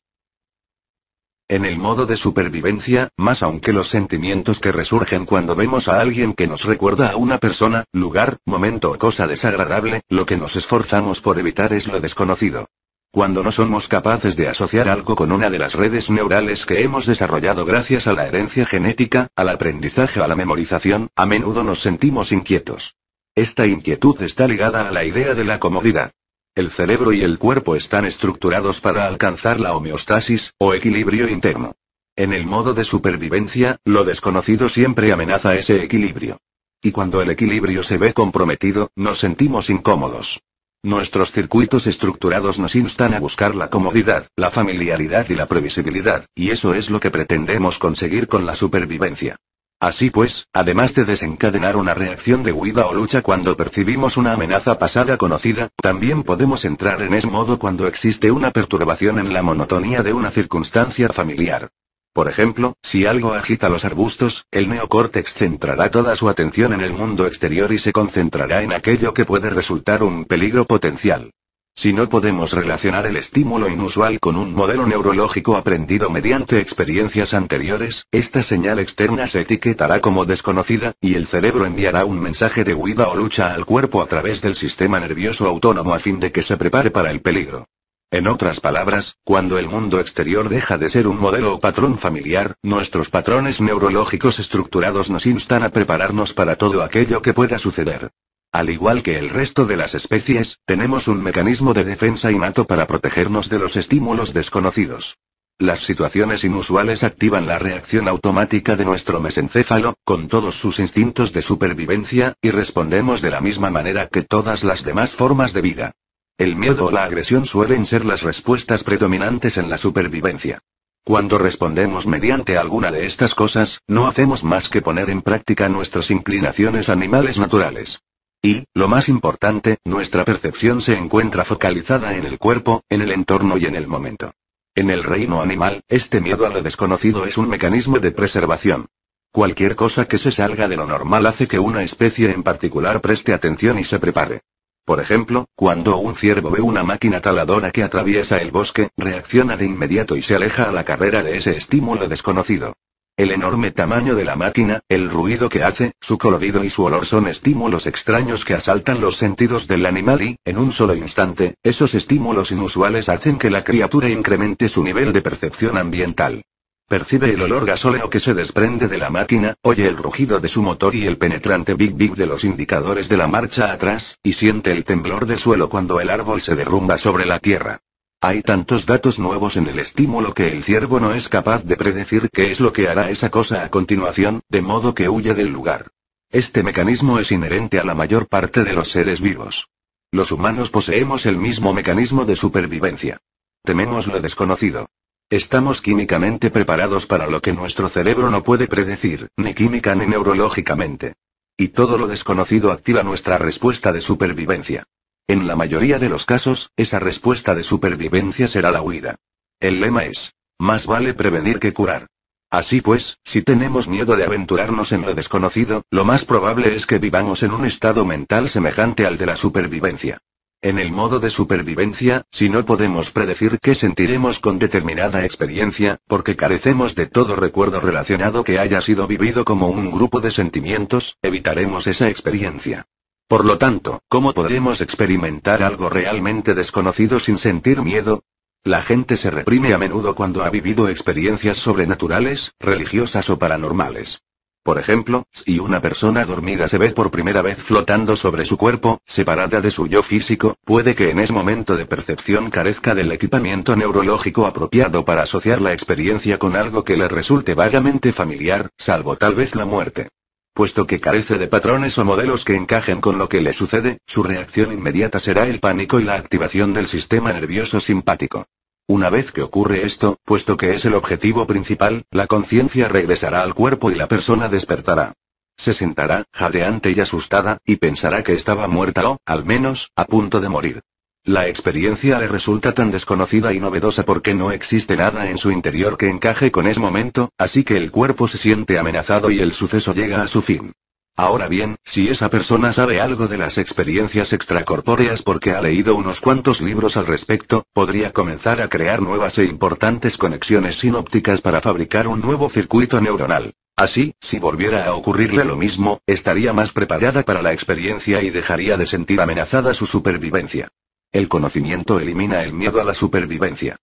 En el modo de supervivencia, más aunque los sentimientos que resurgen cuando vemos a alguien que nos recuerda a una persona, lugar, momento o cosa desagradable, lo que nos esforzamos por evitar es lo desconocido. Cuando no somos capaces de asociar algo con una de las redes neurales que hemos desarrollado gracias a la herencia genética, al aprendizaje o a la memorización, a menudo nos sentimos inquietos. Esta inquietud está ligada a la idea de la comodidad. El cerebro y el cuerpo están estructurados para alcanzar la homeostasis, o equilibrio interno. En el modo de supervivencia, lo desconocido siempre amenaza ese equilibrio. Y cuando el equilibrio se ve comprometido, nos sentimos incómodos. Nuestros circuitos estructurados nos instan a buscar la comodidad, la familiaridad y la previsibilidad, y eso es lo que pretendemos conseguir con la supervivencia. Así pues, además de desencadenar una reacción de huida o lucha cuando percibimos una amenaza pasada conocida, también podemos entrar en ese modo cuando existe una perturbación en la monotonía de una circunstancia familiar. Por ejemplo, si algo agita los arbustos, el neocórtex centrará toda su atención en el mundo exterior y se concentrará en aquello que puede resultar un peligro potencial. Si no podemos relacionar el estímulo inusual con un modelo neurológico aprendido mediante experiencias anteriores, esta señal externa se etiquetará como desconocida, y el cerebro enviará un mensaje de huida o lucha al cuerpo a través del sistema nervioso autónomo a fin de que se prepare para el peligro. En otras palabras, cuando el mundo exterior deja de ser un modelo o patrón familiar, nuestros patrones neurológicos estructurados nos instan a prepararnos para todo aquello que pueda suceder. Al igual que el resto de las especies, tenemos un mecanismo de defensa innato para protegernos de los estímulos desconocidos. Las situaciones inusuales activan la reacción automática de nuestro mesencéfalo, con todos sus instintos de supervivencia, y respondemos de la misma manera que todas las demás formas de vida. El miedo o la agresión suelen ser las respuestas predominantes en la supervivencia. Cuando respondemos mediante alguna de estas cosas, no hacemos más que poner en práctica nuestras inclinaciones animales naturales. Y, lo más importante, nuestra percepción se encuentra focalizada en el cuerpo, en el entorno y en el momento. En el reino animal, este miedo a lo desconocido es un mecanismo de preservación. Cualquier cosa que se salga de lo normal hace que una especie en particular preste atención y se prepare. Por ejemplo, cuando un ciervo ve una máquina taladora que atraviesa el bosque, reacciona de inmediato y se aleja a la carrera de ese estímulo desconocido. El enorme tamaño de la máquina, el ruido que hace, su colorido y su olor son estímulos extraños que asaltan los sentidos del animal y, en un solo instante, esos estímulos inusuales hacen que la criatura incremente su nivel de percepción ambiental. Percibe el olor gasóleo que se desprende de la máquina, oye el rugido de su motor y el penetrante big big de los indicadores de la marcha atrás, y siente el temblor del suelo cuando el árbol se derrumba sobre la tierra. Hay tantos datos nuevos en el estímulo que el ciervo no es capaz de predecir qué es lo que hará esa cosa a continuación, de modo que huye del lugar. Este mecanismo es inherente a la mayor parte de los seres vivos. Los humanos poseemos el mismo mecanismo de supervivencia. Tememos lo desconocido. Estamos químicamente preparados para lo que nuestro cerebro no puede predecir, ni química ni neurológicamente. Y todo lo desconocido activa nuestra respuesta de supervivencia. En la mayoría de los casos, esa respuesta de supervivencia será la huida. El lema es, más vale prevenir que curar. Así pues, si tenemos miedo de aventurarnos en lo desconocido, lo más probable es que vivamos en un estado mental semejante al de la supervivencia. En el modo de supervivencia, si no podemos predecir qué sentiremos con determinada experiencia, porque carecemos de todo recuerdo relacionado que haya sido vivido como un grupo de sentimientos, evitaremos esa experiencia. Por lo tanto, ¿cómo podremos experimentar algo realmente desconocido sin sentir miedo? La gente se reprime a menudo cuando ha vivido experiencias sobrenaturales, religiosas o paranormales. Por ejemplo, si una persona dormida se ve por primera vez flotando sobre su cuerpo, separada de su yo físico, puede que en ese momento de percepción carezca del equipamiento neurológico apropiado para asociar la experiencia con algo que le resulte vagamente familiar, salvo tal vez la muerte. Puesto que carece de patrones o modelos que encajen con lo que le sucede, su reacción inmediata será el pánico y la activación del sistema nervioso simpático. Una vez que ocurre esto, puesto que es el objetivo principal, la conciencia regresará al cuerpo y la persona despertará. Se sentará, jadeante y asustada, y pensará que estaba muerta o, al menos, a punto de morir. La experiencia le resulta tan desconocida y novedosa porque no existe nada en su interior que encaje con ese momento, así que el cuerpo se siente amenazado y el suceso llega a su fin. Ahora bien, si esa persona sabe algo de las experiencias extracorpóreas porque ha leído unos cuantos libros al respecto, podría comenzar a crear nuevas e importantes conexiones sinópticas para fabricar un nuevo circuito neuronal. Así, si volviera a ocurrirle lo mismo, estaría más preparada para la experiencia y dejaría de sentir amenazada su supervivencia. El conocimiento elimina el miedo a la supervivencia.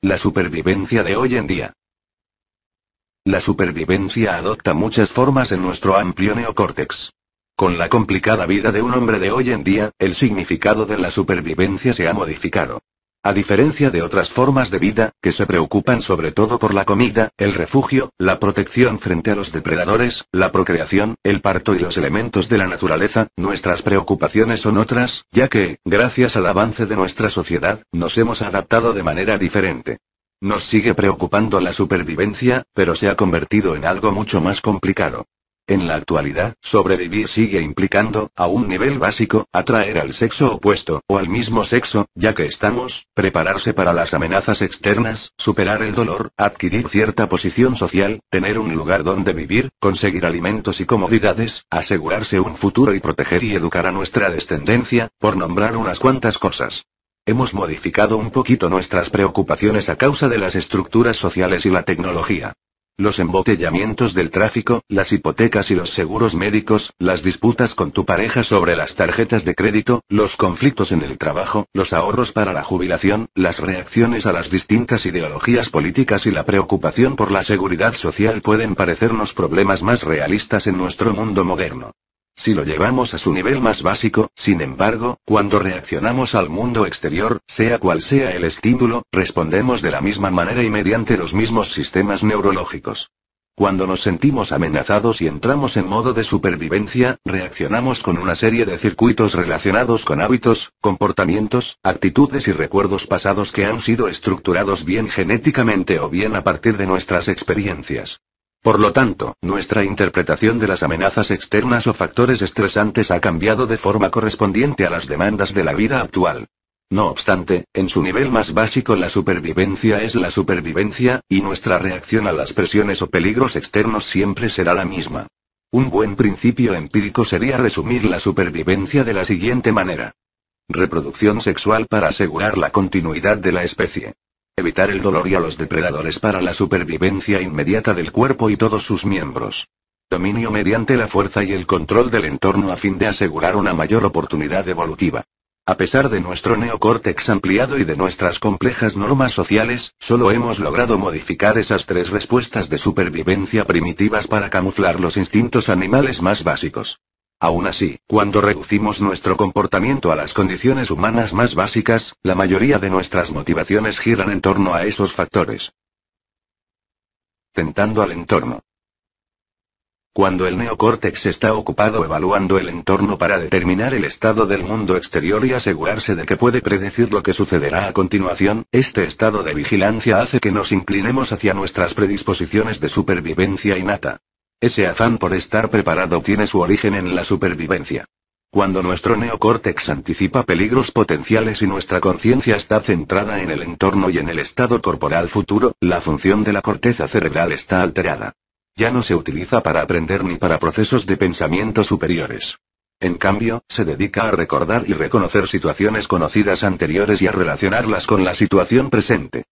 La supervivencia de hoy en día. La supervivencia adopta muchas formas en nuestro amplio neocórtex. Con la complicada vida de un hombre de hoy en día, el significado de la supervivencia se ha modificado. A diferencia de otras formas de vida, que se preocupan sobre todo por la comida, el refugio, la protección frente a los depredadores, la procreación, el parto y los elementos de la naturaleza, nuestras preocupaciones son otras, ya que, gracias al avance de nuestra sociedad, nos hemos adaptado de manera diferente. Nos sigue preocupando la supervivencia, pero se ha convertido en algo mucho más complicado. En la actualidad, sobrevivir sigue implicando, a un nivel básico, atraer al sexo opuesto o al mismo sexo, ya que estamos, prepararse para las amenazas externas, superar el dolor, adquirir cierta posición social, tener un lugar donde vivir, conseguir alimentos y comodidades, asegurarse un futuro y proteger y educar a nuestra descendencia, por nombrar unas cuantas cosas. Hemos modificado un poquito nuestras preocupaciones a causa de las estructuras sociales y la tecnología. Los embotellamientos del tráfico, las hipotecas y los seguros médicos, las disputas con tu pareja sobre las tarjetas de crédito, los conflictos en el trabajo, los ahorros para la jubilación, las reacciones a las distintas ideologías políticas y la preocupación por la seguridad social pueden parecernos problemas más realistas en nuestro mundo moderno. Si lo llevamos a su nivel más básico, sin embargo, cuando reaccionamos al mundo exterior, sea cual sea el estímulo, respondemos de la misma manera y mediante los mismos sistemas neurológicos. Cuando nos sentimos amenazados y entramos en modo de supervivencia, reaccionamos con una serie de circuitos relacionados con hábitos, comportamientos, actitudes y recuerdos pasados que han sido estructurados bien genéticamente o bien a partir de nuestras experiencias. Por lo tanto, nuestra interpretación de las amenazas externas o factores estresantes ha cambiado de forma correspondiente a las demandas de la vida actual. No obstante, en su nivel más básico la supervivencia es la supervivencia, y nuestra reacción a las presiones o peligros externos siempre será la misma. Un buen principio empírico sería resumir la supervivencia de la siguiente manera. Reproducción sexual para asegurar la continuidad de la especie evitar el dolor y a los depredadores para la supervivencia inmediata del cuerpo y todos sus miembros. Dominio mediante la fuerza y el control del entorno a fin de asegurar una mayor oportunidad evolutiva. A pesar de nuestro neocórtex ampliado y de nuestras complejas normas sociales, solo hemos logrado modificar esas tres respuestas de supervivencia primitivas para camuflar los instintos animales más básicos. Aún así, cuando reducimos nuestro comportamiento a las condiciones humanas más básicas, la mayoría de nuestras motivaciones giran en torno a esos factores. Tentando al entorno. Cuando el neocórtex está ocupado evaluando el entorno para determinar el estado del mundo exterior y asegurarse de que puede predecir lo que sucederá a continuación, este estado de vigilancia hace que nos inclinemos hacia nuestras predisposiciones de supervivencia innata. Ese afán por estar preparado tiene su origen en la supervivencia. Cuando nuestro neocórtex anticipa peligros potenciales y nuestra conciencia está centrada en el entorno y en el estado corporal futuro, la función de la corteza cerebral está alterada. Ya no se utiliza para aprender ni para procesos de pensamiento superiores. En cambio, se dedica a recordar y reconocer situaciones conocidas anteriores y a relacionarlas con la situación presente.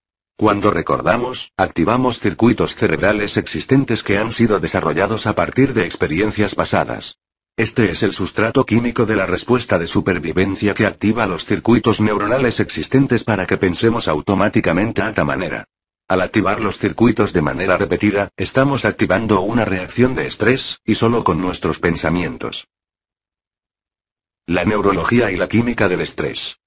Cuando recordamos, activamos circuitos cerebrales existentes que han sido desarrollados a partir de experiencias pasadas. Este es el sustrato químico de la respuesta de supervivencia que activa los circuitos neuronales existentes para que pensemos automáticamente a tal manera. Al activar los circuitos de manera repetida, estamos activando una reacción de estrés, y solo con nuestros pensamientos. La neurología y la química del estrés.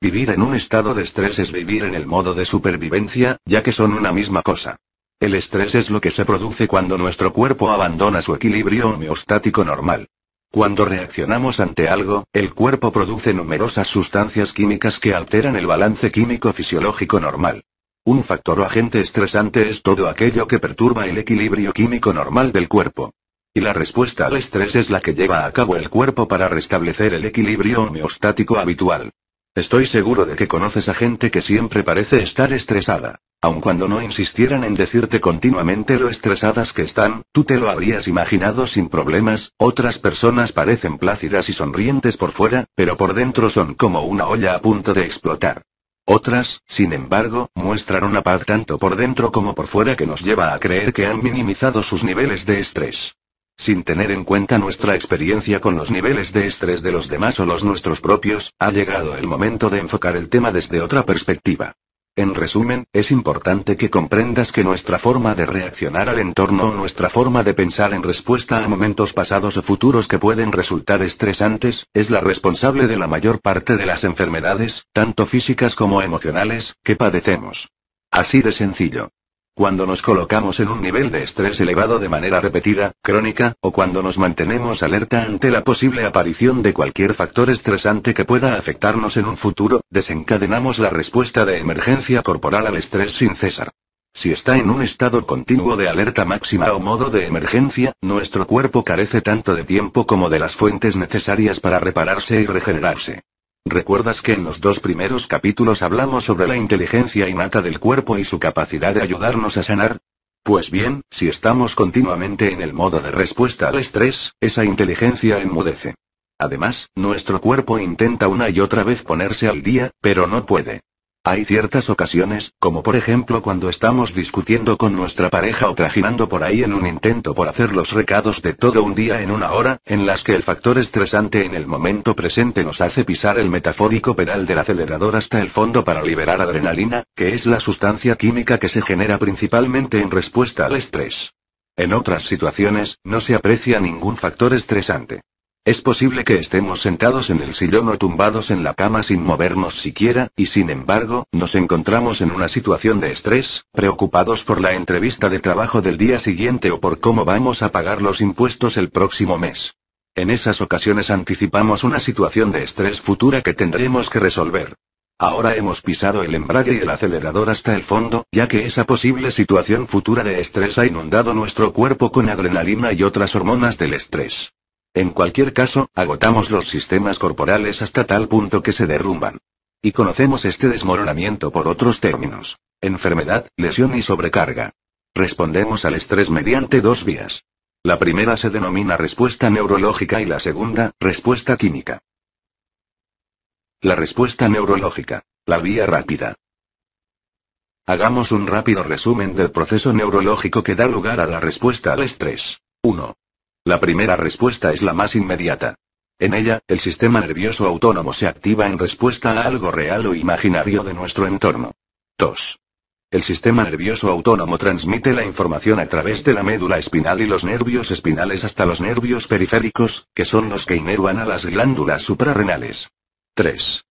Vivir en un estado de estrés es vivir en el modo de supervivencia, ya que son una misma cosa. El estrés es lo que se produce cuando nuestro cuerpo abandona su equilibrio homeostático normal. Cuando reaccionamos ante algo, el cuerpo produce numerosas sustancias químicas que alteran el balance químico-fisiológico normal. Un factor o agente estresante es todo aquello que perturba el equilibrio químico normal del cuerpo. Y la respuesta al estrés es la que lleva a cabo el cuerpo para restablecer el equilibrio homeostático habitual. Estoy seguro de que conoces a gente que siempre parece estar estresada. Aun cuando no insistieran en decirte continuamente lo estresadas que están, tú te lo habrías imaginado sin problemas, otras personas parecen plácidas y sonrientes por fuera, pero por dentro son como una olla a punto de explotar. Otras, sin embargo, muestran una paz tanto por dentro como por fuera que nos lleva a creer que han minimizado sus niveles de estrés sin tener en cuenta nuestra experiencia con los niveles de estrés de los demás o los nuestros propios, ha llegado el momento de enfocar el tema desde otra perspectiva. En resumen, es importante que comprendas que nuestra forma de reaccionar al entorno o nuestra forma de pensar en respuesta a momentos pasados o futuros que pueden resultar estresantes, es la responsable de la mayor parte de las enfermedades, tanto físicas como emocionales, que padecemos. Así de sencillo. Cuando nos colocamos en un nivel de estrés elevado de manera repetida, crónica, o cuando nos mantenemos alerta ante la posible aparición de cualquier factor estresante que pueda afectarnos en un futuro, desencadenamos la respuesta de emergencia corporal al estrés sin cesar. Si está en un estado continuo de alerta máxima o modo de emergencia, nuestro cuerpo carece tanto de tiempo como de las fuentes necesarias para repararse y regenerarse. ¿Recuerdas que en los dos primeros capítulos hablamos sobre la inteligencia innata del cuerpo y su capacidad de ayudarnos a sanar? Pues bien, si estamos continuamente en el modo de respuesta al estrés, esa inteligencia enmudece. Además, nuestro cuerpo intenta una y otra vez ponerse al día, pero no puede. Hay ciertas ocasiones, como por ejemplo cuando estamos discutiendo con nuestra pareja o trajinando por ahí en un intento por hacer los recados de todo un día en una hora, en las que el factor estresante en el momento presente nos hace pisar el metafórico pedal del acelerador hasta el fondo para liberar adrenalina, que es la sustancia química que se genera principalmente en respuesta al estrés. En otras situaciones, no se aprecia ningún factor estresante. Es posible que estemos sentados en el sillón o tumbados en la cama sin movernos siquiera, y sin embargo, nos encontramos en una situación de estrés, preocupados por la entrevista de trabajo del día siguiente o por cómo vamos a pagar los impuestos el próximo mes. En esas ocasiones anticipamos una situación de estrés futura que tendremos que resolver. Ahora hemos pisado el embrague y el acelerador hasta el fondo, ya que esa posible situación futura de estrés ha inundado nuestro cuerpo con adrenalina y otras hormonas del estrés. En cualquier caso, agotamos los sistemas corporales hasta tal punto que se derrumban. Y conocemos este desmoronamiento por otros términos. Enfermedad, lesión y sobrecarga. Respondemos al estrés mediante dos vías. La primera se denomina respuesta neurológica y la segunda, respuesta química. La respuesta neurológica. La vía rápida. Hagamos un rápido resumen del proceso neurológico que da lugar a la respuesta al estrés. 1. La primera respuesta es la más inmediata. En ella, el sistema nervioso autónomo se activa en respuesta a algo real o imaginario de nuestro entorno. 2. El sistema nervioso autónomo transmite la información a través de la médula espinal y los nervios espinales hasta los nervios periféricos, que son los que inervan a las glándulas suprarrenales. 3.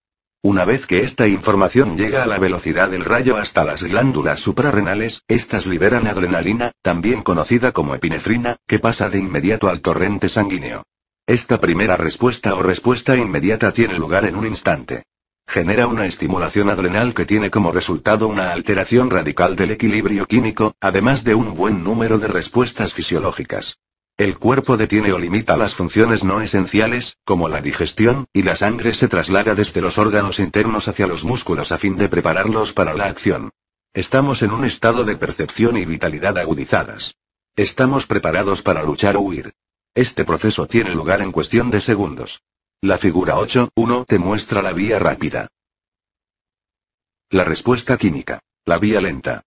Una vez que esta información llega a la velocidad del rayo hasta las glándulas suprarrenales, estas liberan adrenalina, también conocida como epinefrina, que pasa de inmediato al torrente sanguíneo. Esta primera respuesta o respuesta inmediata tiene lugar en un instante. Genera una estimulación adrenal que tiene como resultado una alteración radical del equilibrio químico, además de un buen número de respuestas fisiológicas. El cuerpo detiene o limita las funciones no esenciales, como la digestión, y la sangre se traslada desde los órganos internos hacia los músculos a fin de prepararlos para la acción. Estamos en un estado de percepción y vitalidad agudizadas. Estamos preparados para luchar o huir. Este proceso tiene lugar en cuestión de segundos. La figura 8.1 te muestra la vía rápida. La respuesta química. La vía lenta.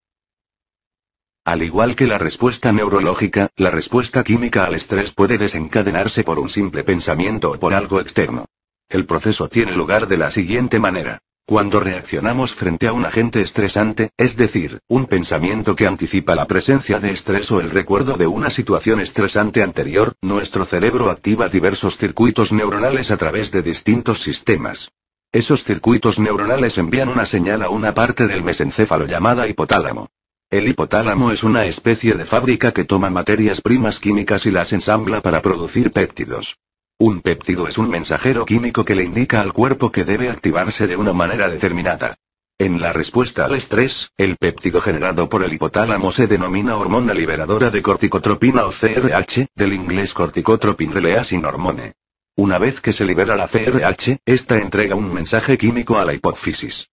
Al igual que la respuesta neurológica, la respuesta química al estrés puede desencadenarse por un simple pensamiento o por algo externo. El proceso tiene lugar de la siguiente manera. Cuando reaccionamos frente a un agente estresante, es decir, un pensamiento que anticipa la presencia de estrés o el recuerdo de una situación estresante anterior, nuestro cerebro activa diversos circuitos neuronales a través de distintos sistemas. Esos circuitos neuronales envían una señal a una parte del mesencéfalo llamada hipotálamo. El hipotálamo es una especie de fábrica que toma materias primas químicas y las ensambla para producir péptidos. Un péptido es un mensajero químico que le indica al cuerpo que debe activarse de una manera determinada. En la respuesta al estrés, el péptido generado por el hipotálamo se denomina hormona liberadora de corticotropina o CRH, del inglés corticotropin releasing hormone. Una vez que se libera la CRH, esta entrega un mensaje químico a la hipófisis.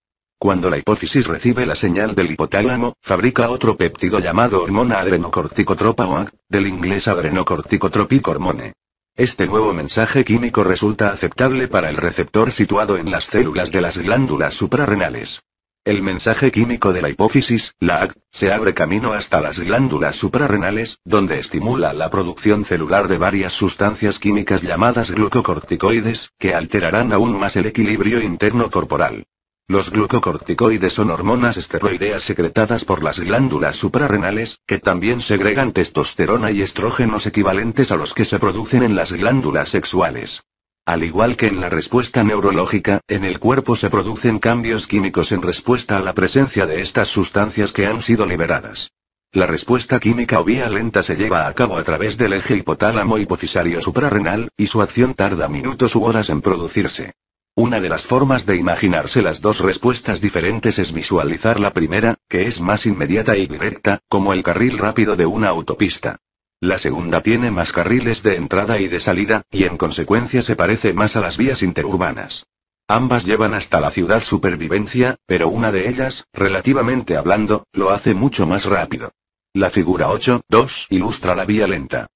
Cuando la hipófisis recibe la señal del hipotálamo, fabrica otro péptido llamado hormona adrenocorticotropa o ACT, del inglés adrenocorticotropic hormone. Este nuevo mensaje químico resulta aceptable para el receptor situado en las células de las glándulas suprarrenales. El mensaje químico de la hipófisis, la ACT, se abre camino hasta las glándulas suprarrenales, donde estimula la producción celular de varias sustancias químicas llamadas glucocorticoides, que alterarán aún más el equilibrio interno corporal. Los glucocorticoides son hormonas esteroideas secretadas por las glándulas suprarrenales, que también segregan testosterona y estrógenos equivalentes a los que se producen en las glándulas sexuales. Al igual que en la respuesta neurológica, en el cuerpo se producen cambios químicos en respuesta a la presencia de estas sustancias que han sido liberadas. La respuesta química o vía lenta se lleva a cabo a través del eje hipotálamo hipofisario suprarrenal, y su acción tarda minutos u horas en producirse. Una de las formas de imaginarse las dos respuestas diferentes es visualizar la primera, que es más inmediata y directa, como el carril rápido de una autopista. La segunda tiene más carriles de entrada y de salida, y en consecuencia se parece más a las vías interurbanas. Ambas llevan hasta la ciudad supervivencia, pero una de ellas, relativamente hablando, lo hace mucho más rápido. La figura 8.2 ilustra la vía lenta.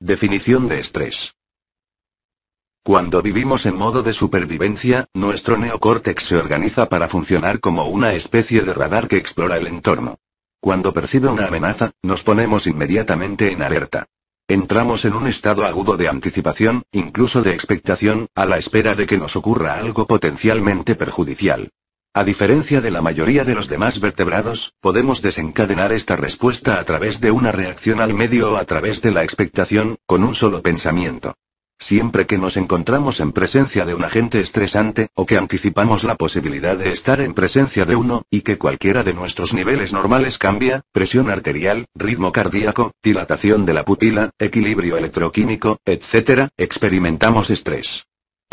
Definición de estrés. Cuando vivimos en modo de supervivencia, nuestro neocórtex se organiza para funcionar como una especie de radar que explora el entorno. Cuando percibe una amenaza, nos ponemos inmediatamente en alerta. Entramos en un estado agudo de anticipación, incluso de expectación, a la espera de que nos ocurra algo potencialmente perjudicial. A diferencia de la mayoría de los demás vertebrados, podemos desencadenar esta respuesta a través de una reacción al medio o a través de la expectación, con un solo pensamiento. Siempre que nos encontramos en presencia de un agente estresante, o que anticipamos la posibilidad de estar en presencia de uno, y que cualquiera de nuestros niveles normales cambia, presión arterial, ritmo cardíaco, dilatación de la pupila, equilibrio electroquímico, etc., experimentamos estrés.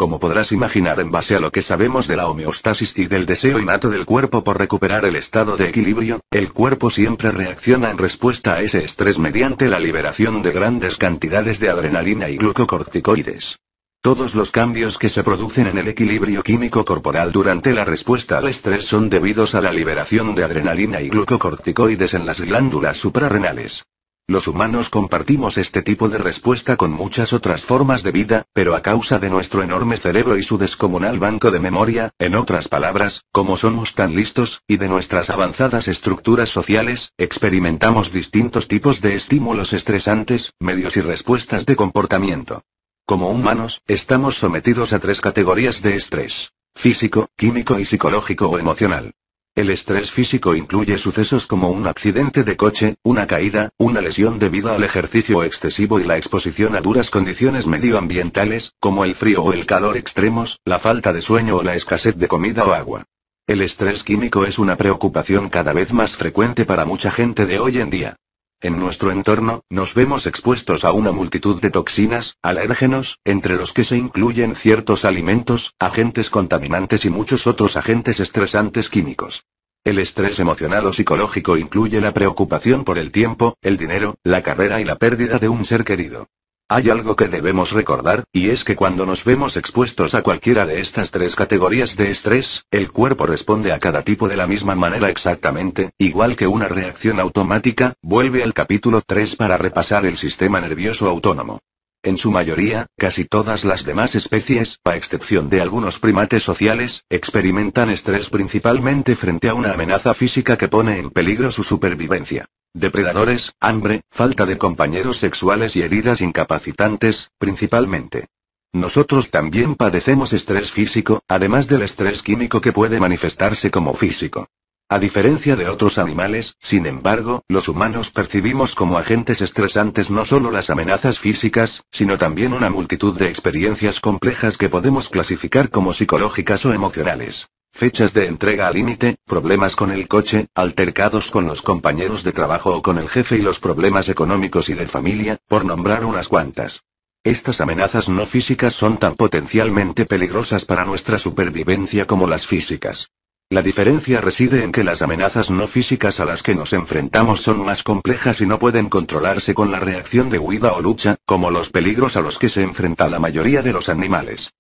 Como podrás imaginar en base a lo que sabemos de la homeostasis y del deseo innato del cuerpo por recuperar el estado de equilibrio, el cuerpo siempre reacciona en respuesta a ese estrés mediante la liberación de grandes cantidades de adrenalina y glucocorticoides. Todos los cambios que se producen en el equilibrio químico corporal durante la respuesta al estrés son debidos a la liberación de adrenalina y glucocorticoides en las glándulas suprarrenales. Los humanos compartimos este tipo de respuesta con muchas otras formas de vida, pero a causa de nuestro enorme cerebro y su descomunal banco de memoria, en otras palabras, como somos tan listos, y de nuestras avanzadas estructuras sociales, experimentamos distintos tipos de estímulos estresantes, medios y respuestas de comportamiento. Como humanos, estamos sometidos a tres categorías de estrés. Físico, químico y psicológico o emocional. El estrés físico incluye sucesos como un accidente de coche, una caída, una lesión debido al ejercicio excesivo y la exposición a duras condiciones medioambientales, como el frío o el calor extremos, la falta de sueño o la escasez de comida o agua. El estrés químico es una preocupación cada vez más frecuente para mucha gente de hoy en día. En nuestro entorno, nos vemos expuestos a una multitud de toxinas, alérgenos, entre los que se incluyen ciertos alimentos, agentes contaminantes y muchos otros agentes estresantes químicos. El estrés emocional o psicológico incluye la preocupación por el tiempo, el dinero, la carrera y la pérdida de un ser querido. Hay algo que debemos recordar, y es que cuando nos vemos expuestos a cualquiera de estas tres categorías de estrés, el cuerpo responde a cada tipo de la misma manera exactamente, igual que una reacción automática, vuelve al capítulo 3 para repasar el sistema nervioso autónomo. En su mayoría, casi todas las demás especies, a excepción de algunos primates sociales, experimentan estrés principalmente frente a una amenaza física que pone en peligro su supervivencia. Depredadores, hambre, falta de compañeros sexuales y heridas incapacitantes, principalmente. Nosotros también padecemos estrés físico, además del estrés químico que puede manifestarse como físico. A diferencia de otros animales, sin embargo, los humanos percibimos como agentes estresantes no solo las amenazas físicas, sino también una multitud de experiencias complejas que podemos clasificar como psicológicas o emocionales. Fechas de entrega al límite, problemas con el coche, altercados con los compañeros de trabajo o con el jefe y los problemas económicos y de familia, por nombrar unas cuantas. Estas amenazas no físicas son tan potencialmente peligrosas para nuestra supervivencia como las físicas. La diferencia reside en que las amenazas no físicas a las que nos enfrentamos son más complejas y no pueden controlarse con la reacción de huida o lucha, como los peligros a los que se enfrenta la mayoría de los animales.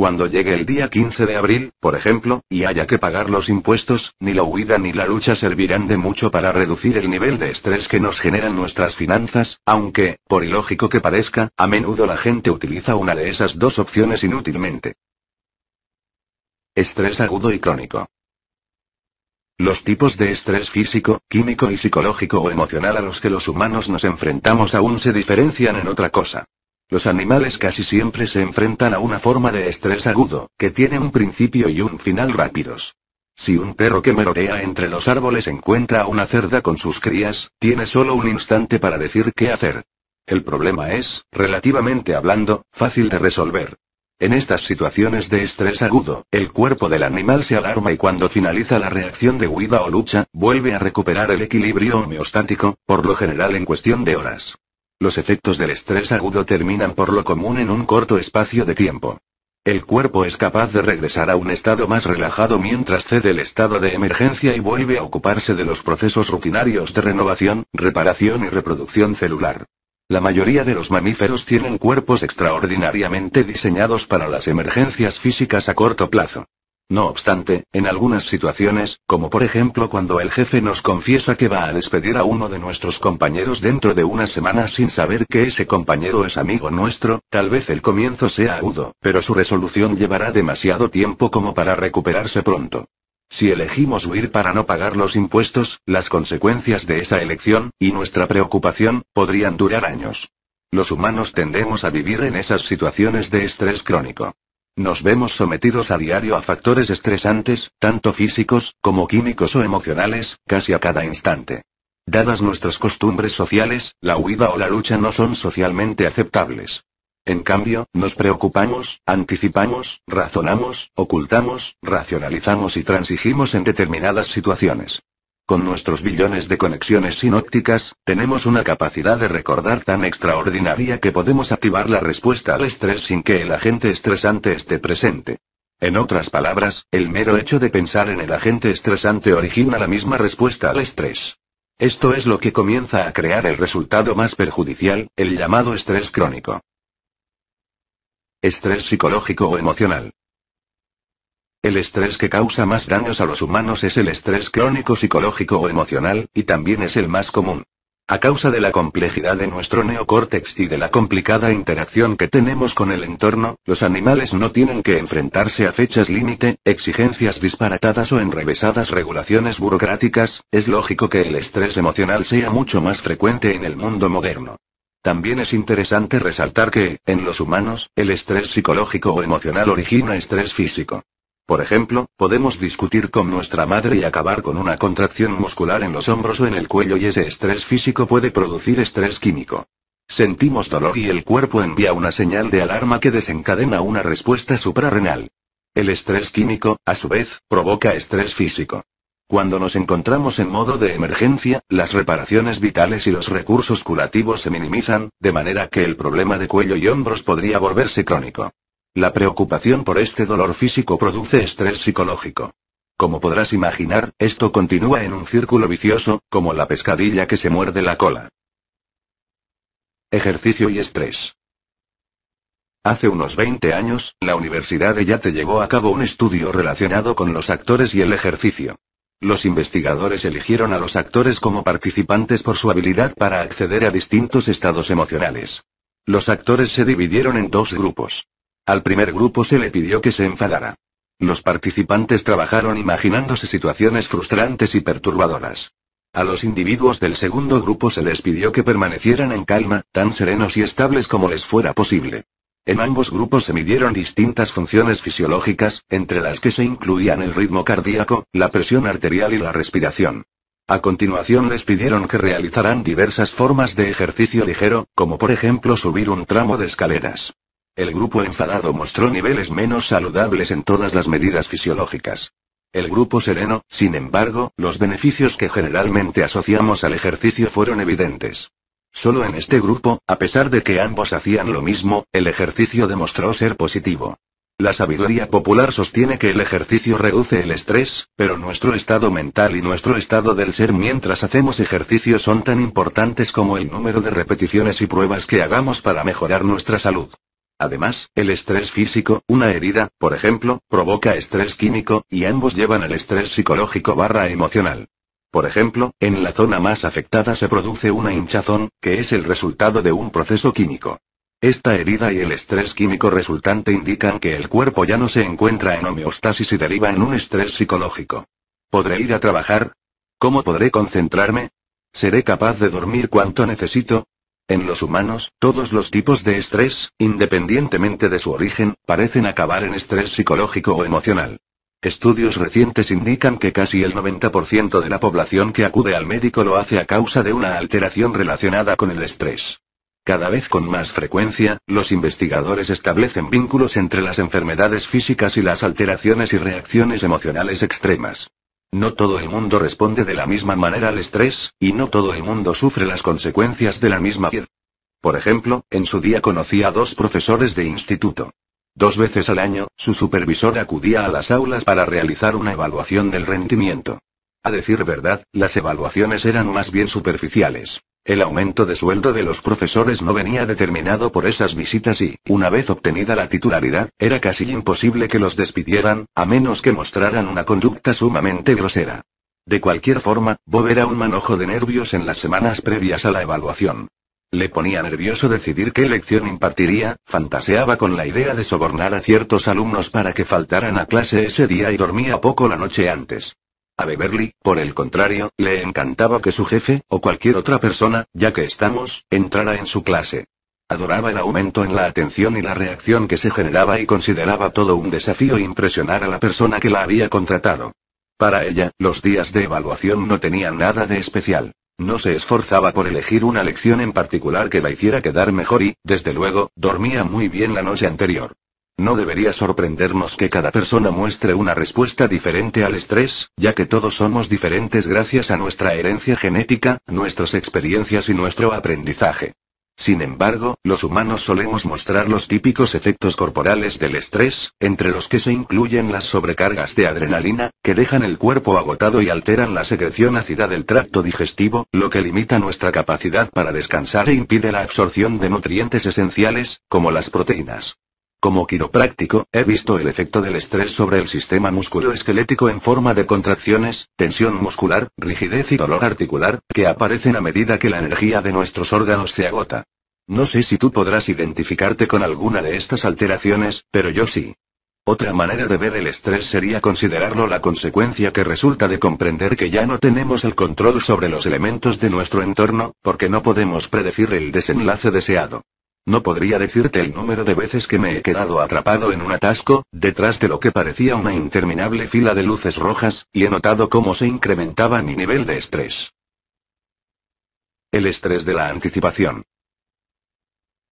Cuando llegue el día 15 de abril, por ejemplo, y haya que pagar los impuestos, ni la huida ni la lucha servirán de mucho para reducir el nivel de estrés que nos generan nuestras finanzas, aunque, por ilógico que parezca, a menudo la gente utiliza una de esas dos opciones inútilmente. Estrés agudo y crónico. Los tipos de estrés físico, químico y psicológico o emocional a los que los humanos nos enfrentamos aún se diferencian en otra cosa. Los animales casi siempre se enfrentan a una forma de estrés agudo, que tiene un principio y un final rápidos. Si un perro que merodea entre los árboles encuentra a una cerda con sus crías, tiene solo un instante para decir qué hacer. El problema es, relativamente hablando, fácil de resolver. En estas situaciones de estrés agudo, el cuerpo del animal se alarma y cuando finaliza la reacción de huida o lucha, vuelve a recuperar el equilibrio homeostático, por lo general en cuestión de horas. Los efectos del estrés agudo terminan por lo común en un corto espacio de tiempo. El cuerpo es capaz de regresar a un estado más relajado mientras cede el estado de emergencia y vuelve a ocuparse de los procesos rutinarios de renovación, reparación y reproducción celular. La mayoría de los mamíferos tienen cuerpos extraordinariamente diseñados para las emergencias físicas a corto plazo. No obstante, en algunas situaciones, como por ejemplo cuando el jefe nos confiesa que va a despedir a uno de nuestros compañeros dentro de una semana sin saber que ese compañero es amigo nuestro, tal vez el comienzo sea agudo, pero su resolución llevará demasiado tiempo como para recuperarse pronto. Si elegimos huir para no pagar los impuestos, las consecuencias de esa elección, y nuestra preocupación, podrían durar años. Los humanos tendemos a vivir en esas situaciones de estrés crónico. Nos vemos sometidos a diario a factores estresantes, tanto físicos, como químicos o emocionales, casi a cada instante. Dadas nuestras costumbres sociales, la huida o la lucha no son socialmente aceptables. En cambio, nos preocupamos, anticipamos, razonamos, ocultamos, racionalizamos y transigimos en determinadas situaciones. Con nuestros billones de conexiones sinópticas, tenemos una capacidad de recordar tan extraordinaria que podemos activar la respuesta al estrés sin que el agente estresante esté presente. En otras palabras, el mero hecho de pensar en el agente estresante origina la misma respuesta al estrés. Esto es lo que comienza a crear el resultado más perjudicial, el llamado estrés crónico. Estrés psicológico o emocional. El estrés que causa más daños a los humanos es el estrés crónico psicológico o emocional, y también es el más común. A causa de la complejidad de nuestro neocórtex y de la complicada interacción que tenemos con el entorno, los animales no tienen que enfrentarse a fechas límite, exigencias disparatadas o enrevesadas regulaciones burocráticas, es lógico que el estrés emocional sea mucho más frecuente en el mundo moderno. También es interesante resaltar que, en los humanos, el estrés psicológico o emocional origina estrés físico. Por ejemplo, podemos discutir con nuestra madre y acabar con una contracción muscular en los hombros o en el cuello y ese estrés físico puede producir estrés químico. Sentimos dolor y el cuerpo envía una señal de alarma que desencadena una respuesta suprarrenal. El estrés químico, a su vez, provoca estrés físico. Cuando nos encontramos en modo de emergencia, las reparaciones vitales y los recursos curativos se minimizan, de manera que el problema de cuello y hombros podría volverse crónico. La preocupación por este dolor físico produce estrés psicológico. Como podrás imaginar, esto continúa en un círculo vicioso, como la pescadilla que se muerde la cola. Ejercicio y estrés. Hace unos 20 años, la Universidad de Yate llevó a cabo un estudio relacionado con los actores y el ejercicio. Los investigadores eligieron a los actores como participantes por su habilidad para acceder a distintos estados emocionales. Los actores se dividieron en dos grupos. Al primer grupo se le pidió que se enfadara. Los participantes trabajaron imaginándose situaciones frustrantes y perturbadoras. A los individuos del segundo grupo se les pidió que permanecieran en calma, tan serenos y estables como les fuera posible. En ambos grupos se midieron distintas funciones fisiológicas, entre las que se incluían el ritmo cardíaco, la presión arterial y la respiración. A continuación les pidieron que realizaran diversas formas de ejercicio ligero, como por ejemplo subir un tramo de escaleras. El grupo enfadado mostró niveles menos saludables en todas las medidas fisiológicas. El grupo sereno, sin embargo, los beneficios que generalmente asociamos al ejercicio fueron evidentes. Solo en este grupo, a pesar de que ambos hacían lo mismo, el ejercicio demostró ser positivo. La sabiduría popular sostiene que el ejercicio reduce el estrés, pero nuestro estado mental y nuestro estado del ser mientras hacemos ejercicio son tan importantes como el número de repeticiones y pruebas que hagamos para mejorar nuestra salud. Además, el estrés físico, una herida, por ejemplo, provoca estrés químico, y ambos llevan al estrés psicológico barra emocional. Por ejemplo, en la zona más afectada se produce una hinchazón, que es el resultado de un proceso químico. Esta herida y el estrés químico resultante indican que el cuerpo ya no se encuentra en homeostasis y deriva en un estrés psicológico. ¿Podré ir a trabajar? ¿Cómo podré concentrarme? ¿Seré capaz de dormir cuanto necesito? En los humanos, todos los tipos de estrés, independientemente de su origen, parecen acabar en estrés psicológico o emocional. Estudios recientes indican que casi el 90% de la población que acude al médico lo hace a causa de una alteración relacionada con el estrés. Cada vez con más frecuencia, los investigadores establecen vínculos entre las enfermedades físicas y las alteraciones y reacciones emocionales extremas. No todo el mundo responde de la misma manera al estrés, y no todo el mundo sufre las consecuencias de la misma vida. Por ejemplo, en su día conocí a dos profesores de instituto. Dos veces al año, su supervisor acudía a las aulas para realizar una evaluación del rendimiento. A decir verdad, las evaluaciones eran más bien superficiales. El aumento de sueldo de los profesores no venía determinado por esas visitas y, una vez obtenida la titularidad, era casi imposible que los despidieran, a menos que mostraran una conducta sumamente grosera. De cualquier forma, Bob era un manojo de nervios en las semanas previas a la evaluación. Le ponía nervioso decidir qué lección impartiría, fantaseaba con la idea de sobornar a ciertos alumnos para que faltaran a clase ese día y dormía poco la noche antes. A Beverly, por el contrario, le encantaba que su jefe, o cualquier otra persona, ya que estamos, entrara en su clase. Adoraba el aumento en la atención y la reacción que se generaba y consideraba todo un desafío impresionar a la persona que la había contratado. Para ella, los días de evaluación no tenían nada de especial. No se esforzaba por elegir una lección en particular que la hiciera quedar mejor y, desde luego, dormía muy bien la noche anterior. No debería sorprendernos que cada persona muestre una respuesta diferente al estrés, ya que todos somos diferentes gracias a nuestra herencia genética, nuestras experiencias y nuestro aprendizaje. Sin embargo, los humanos solemos mostrar los típicos efectos corporales del estrés, entre los que se incluyen las sobrecargas de adrenalina, que dejan el cuerpo agotado y alteran la secreción ácida del tracto digestivo, lo que limita nuestra capacidad para descansar e impide la absorción de nutrientes esenciales, como las proteínas. Como quiropráctico, he visto el efecto del estrés sobre el sistema musculoesquelético en forma de contracciones, tensión muscular, rigidez y dolor articular, que aparecen a medida que la energía de nuestros órganos se agota. No sé si tú podrás identificarte con alguna de estas alteraciones, pero yo sí. Otra manera de ver el estrés sería considerarlo la consecuencia que resulta de comprender que ya no tenemos el control sobre los elementos de nuestro entorno, porque no podemos predecir el desenlace deseado. No podría decirte el número de veces que me he quedado atrapado en un atasco, detrás de lo que parecía una interminable fila de luces rojas, y he notado cómo se incrementaba mi nivel de estrés. El estrés de la anticipación.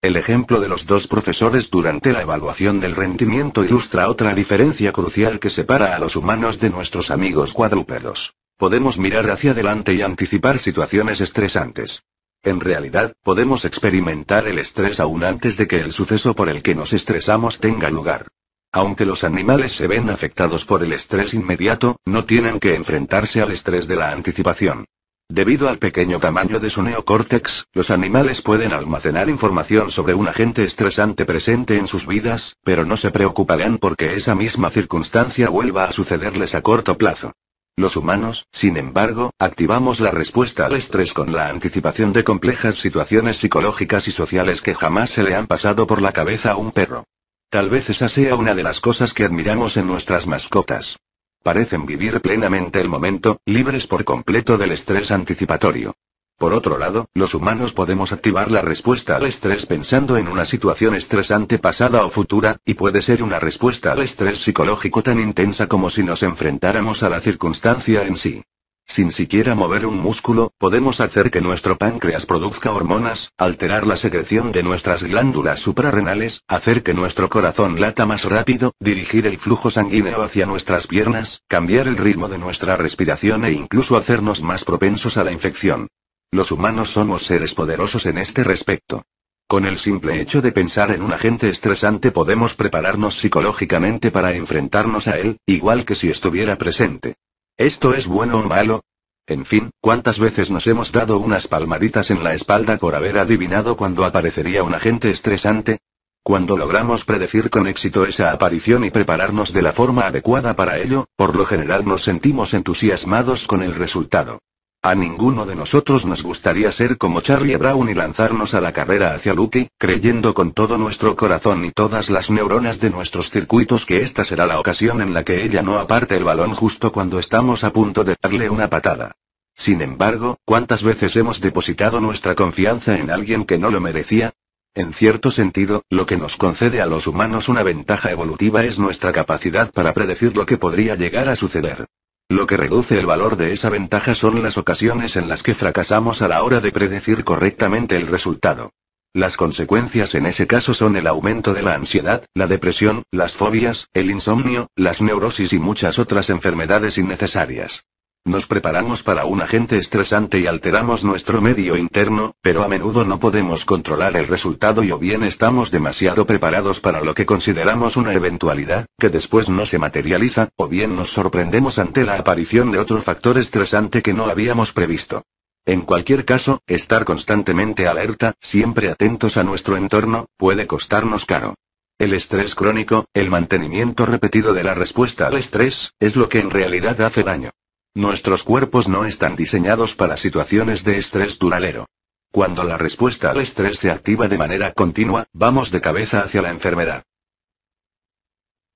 El ejemplo de los dos profesores durante la evaluación del rendimiento ilustra otra diferencia crucial que separa a los humanos de nuestros amigos cuadrúpedos. Podemos mirar hacia adelante y anticipar situaciones estresantes. En realidad, podemos experimentar el estrés aún antes de que el suceso por el que nos estresamos tenga lugar. Aunque los animales se ven afectados por el estrés inmediato, no tienen que enfrentarse al estrés de la anticipación. Debido al pequeño tamaño de su neocórtex, los animales pueden almacenar información sobre un agente estresante presente en sus vidas, pero no se preocuparán porque esa misma circunstancia vuelva a sucederles a corto plazo. Los humanos, sin embargo, activamos la respuesta al estrés con la anticipación de complejas situaciones psicológicas y sociales que jamás se le han pasado por la cabeza a un perro. Tal vez esa sea una de las cosas que admiramos en nuestras mascotas. Parecen vivir plenamente el momento, libres por completo del estrés anticipatorio. Por otro lado, los humanos podemos activar la respuesta al estrés pensando en una situación estresante pasada o futura, y puede ser una respuesta al estrés psicológico tan intensa como si nos enfrentáramos a la circunstancia en sí. Sin siquiera mover un músculo, podemos hacer que nuestro páncreas produzca hormonas, alterar la secreción de nuestras glándulas suprarrenales, hacer que nuestro corazón lata más rápido, dirigir el flujo sanguíneo hacia nuestras piernas, cambiar el ritmo de nuestra respiración e incluso hacernos más propensos a la infección. Los humanos somos seres poderosos en este respecto. Con el simple hecho de pensar en un agente estresante podemos prepararnos psicológicamente para enfrentarnos a él, igual que si estuviera presente. ¿Esto es bueno o malo? En fin, ¿cuántas veces nos hemos dado unas palmaditas en la espalda por haber adivinado cuándo aparecería un agente estresante? Cuando logramos predecir con éxito esa aparición y prepararnos de la forma adecuada para ello, por lo general nos sentimos entusiasmados con el resultado. A ninguno de nosotros nos gustaría ser como Charlie Brown y lanzarnos a la carrera hacia Lucky, creyendo con todo nuestro corazón y todas las neuronas de nuestros circuitos que esta será la ocasión en la que ella no aparte el balón justo cuando estamos a punto de darle una patada. Sin embargo, ¿cuántas veces hemos depositado nuestra confianza en alguien que no lo merecía? En cierto sentido, lo que nos concede a los humanos una ventaja evolutiva es nuestra capacidad para predecir lo que podría llegar a suceder. Lo que reduce el valor de esa ventaja son las ocasiones en las que fracasamos a la hora de predecir correctamente el resultado. Las consecuencias en ese caso son el aumento de la ansiedad, la depresión, las fobias, el insomnio, las neurosis y muchas otras enfermedades innecesarias. Nos preparamos para un agente estresante y alteramos nuestro medio interno, pero a menudo no podemos controlar el resultado y o bien estamos demasiado preparados para lo que consideramos una eventualidad, que después no se materializa, o bien nos sorprendemos ante la aparición de otro factor estresante que no habíamos previsto. En cualquier caso, estar constantemente alerta, siempre atentos a nuestro entorno, puede costarnos caro. El estrés crónico, el mantenimiento repetido de la respuesta al estrés, es lo que en realidad hace daño. Nuestros cuerpos no están diseñados para situaciones de estrés duradero. Cuando la respuesta al estrés se activa de manera continua, vamos de cabeza hacia la enfermedad.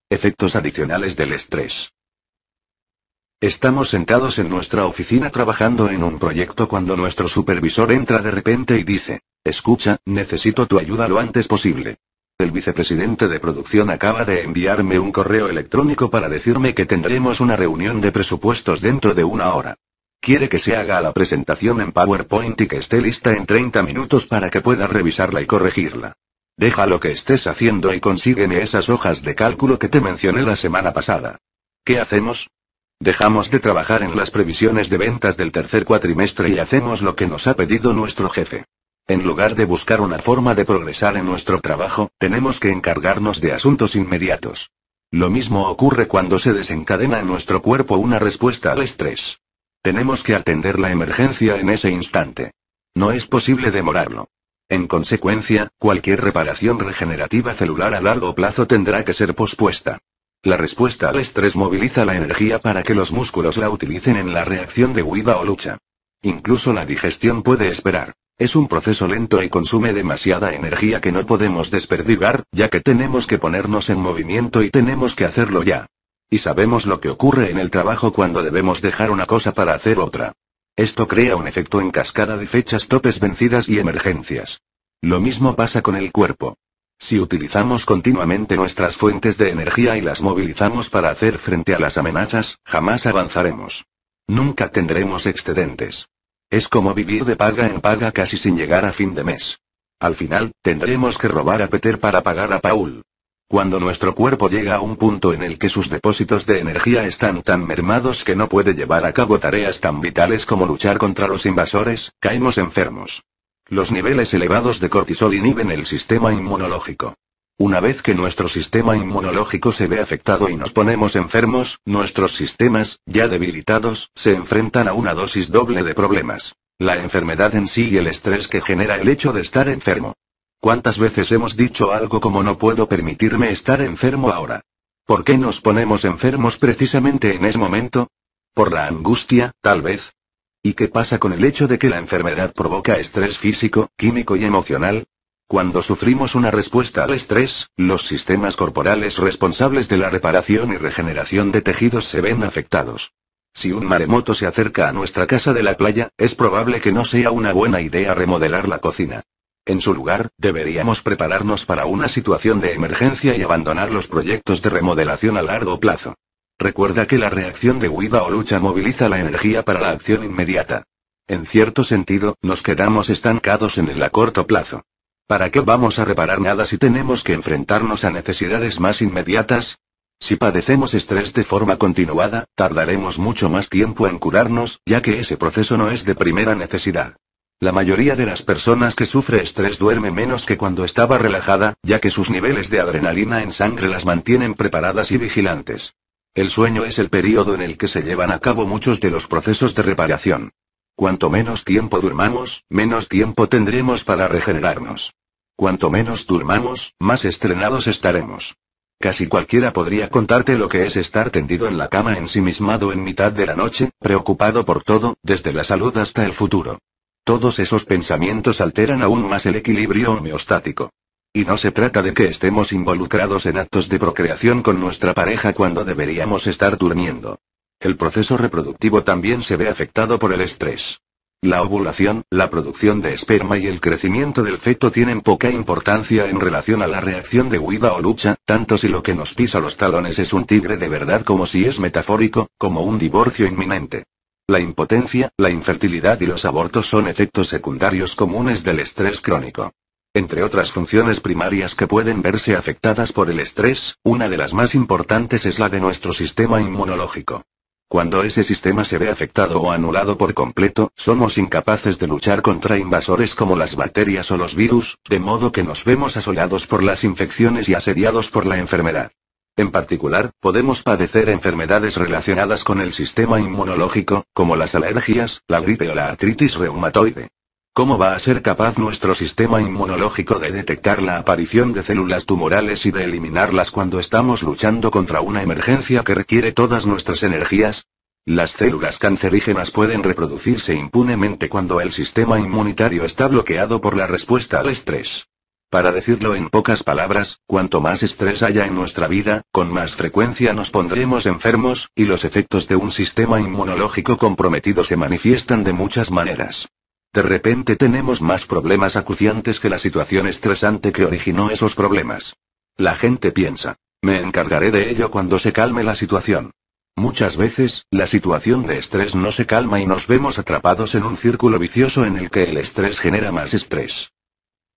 Efectos adicionales del estrés. Estamos sentados en nuestra oficina trabajando en un proyecto cuando nuestro supervisor entra de repente y dice, escucha, necesito tu ayuda lo antes posible. El vicepresidente de producción acaba de enviarme un correo electrónico para decirme que tendremos una reunión de presupuestos dentro de una hora. Quiere que se haga la presentación en PowerPoint y que esté lista en 30 minutos para que pueda revisarla y corregirla. Deja lo que estés haciendo y consígueme esas hojas de cálculo que te mencioné la semana pasada. ¿Qué hacemos? Dejamos de trabajar en las previsiones de ventas del tercer cuatrimestre y hacemos lo que nos ha pedido nuestro jefe. En lugar de buscar una forma de progresar en nuestro trabajo, tenemos que encargarnos de asuntos inmediatos. Lo mismo ocurre cuando se desencadena en nuestro cuerpo una respuesta al estrés. Tenemos que atender la emergencia en ese instante. No es posible demorarlo. En consecuencia, cualquier reparación regenerativa celular a largo plazo tendrá que ser pospuesta. La respuesta al estrés moviliza la energía para que los músculos la utilicen en la reacción de huida o lucha. Incluso la digestión puede esperar. Es un proceso lento y consume demasiada energía que no podemos desperdigar, ya que tenemos que ponernos en movimiento y tenemos que hacerlo ya. Y sabemos lo que ocurre en el trabajo cuando debemos dejar una cosa para hacer otra. Esto crea un efecto en cascada de fechas topes vencidas y emergencias. Lo mismo pasa con el cuerpo. Si utilizamos continuamente nuestras fuentes de energía y las movilizamos para hacer frente a las amenazas, jamás avanzaremos. Nunca tendremos excedentes. Es como vivir de paga en paga casi sin llegar a fin de mes. Al final, tendremos que robar a Peter para pagar a Paul. Cuando nuestro cuerpo llega a un punto en el que sus depósitos de energía están tan mermados que no puede llevar a cabo tareas tan vitales como luchar contra los invasores, caemos enfermos. Los niveles elevados de cortisol inhiben el sistema inmunológico. Una vez que nuestro sistema inmunológico se ve afectado y nos ponemos enfermos, nuestros sistemas, ya debilitados, se enfrentan a una dosis doble de problemas. La enfermedad en sí y el estrés que genera el hecho de estar enfermo. ¿Cuántas veces hemos dicho algo como no puedo permitirme estar enfermo ahora? ¿Por qué nos ponemos enfermos precisamente en ese momento? ¿Por la angustia, tal vez? ¿Y qué pasa con el hecho de que la enfermedad provoca estrés físico, químico y emocional? Cuando sufrimos una respuesta al estrés, los sistemas corporales responsables de la reparación y regeneración de tejidos se ven afectados. Si un maremoto se acerca a nuestra casa de la playa, es probable que no sea una buena idea remodelar la cocina. En su lugar, deberíamos prepararnos para una situación de emergencia y abandonar los proyectos de remodelación a largo plazo. Recuerda que la reacción de huida o lucha moviliza la energía para la acción inmediata. En cierto sentido, nos quedamos estancados en el a corto plazo. ¿Para qué vamos a reparar nada si tenemos que enfrentarnos a necesidades más inmediatas? Si padecemos estrés de forma continuada, tardaremos mucho más tiempo en curarnos, ya que ese proceso no es de primera necesidad. La mayoría de las personas que sufre estrés duerme menos que cuando estaba relajada, ya que sus niveles de adrenalina en sangre las mantienen preparadas y vigilantes. El sueño es el periodo en el que se llevan a cabo muchos de los procesos de reparación. Cuanto menos tiempo durmamos, menos tiempo tendremos para regenerarnos. Cuanto menos durmamos, más estrenados estaremos. Casi cualquiera podría contarte lo que es estar tendido en la cama ensimismado en mitad de la noche, preocupado por todo, desde la salud hasta el futuro. Todos esos pensamientos alteran aún más el equilibrio homeostático. Y no se trata de que estemos involucrados en actos de procreación con nuestra pareja cuando deberíamos estar durmiendo. El proceso reproductivo también se ve afectado por el estrés. La ovulación, la producción de esperma y el crecimiento del feto tienen poca importancia en relación a la reacción de huida o lucha, tanto si lo que nos pisa los talones es un tigre de verdad como si es metafórico, como un divorcio inminente. La impotencia, la infertilidad y los abortos son efectos secundarios comunes del estrés crónico. Entre otras funciones primarias que pueden verse afectadas por el estrés, una de las más importantes es la de nuestro sistema inmunológico. Cuando ese sistema se ve afectado o anulado por completo, somos incapaces de luchar contra invasores como las bacterias o los virus, de modo que nos vemos asolados por las infecciones y asediados por la enfermedad. En particular, podemos padecer enfermedades relacionadas con el sistema inmunológico, como las alergias, la gripe o la artritis reumatoide. ¿Cómo va a ser capaz nuestro sistema inmunológico de detectar la aparición de células tumorales y de eliminarlas cuando estamos luchando contra una emergencia que requiere todas nuestras energías? Las células cancerígenas pueden reproducirse impunemente cuando el sistema inmunitario está bloqueado por la respuesta al estrés. Para decirlo en pocas palabras, cuanto más estrés haya en nuestra vida, con más frecuencia nos pondremos enfermos, y los efectos de un sistema inmunológico comprometido se manifiestan de muchas maneras. De repente tenemos más problemas acuciantes que la situación estresante que originó esos problemas. La gente piensa, me encargaré de ello cuando se calme la situación. Muchas veces, la situación de estrés no se calma y nos vemos atrapados en un círculo vicioso en el que el estrés genera más estrés.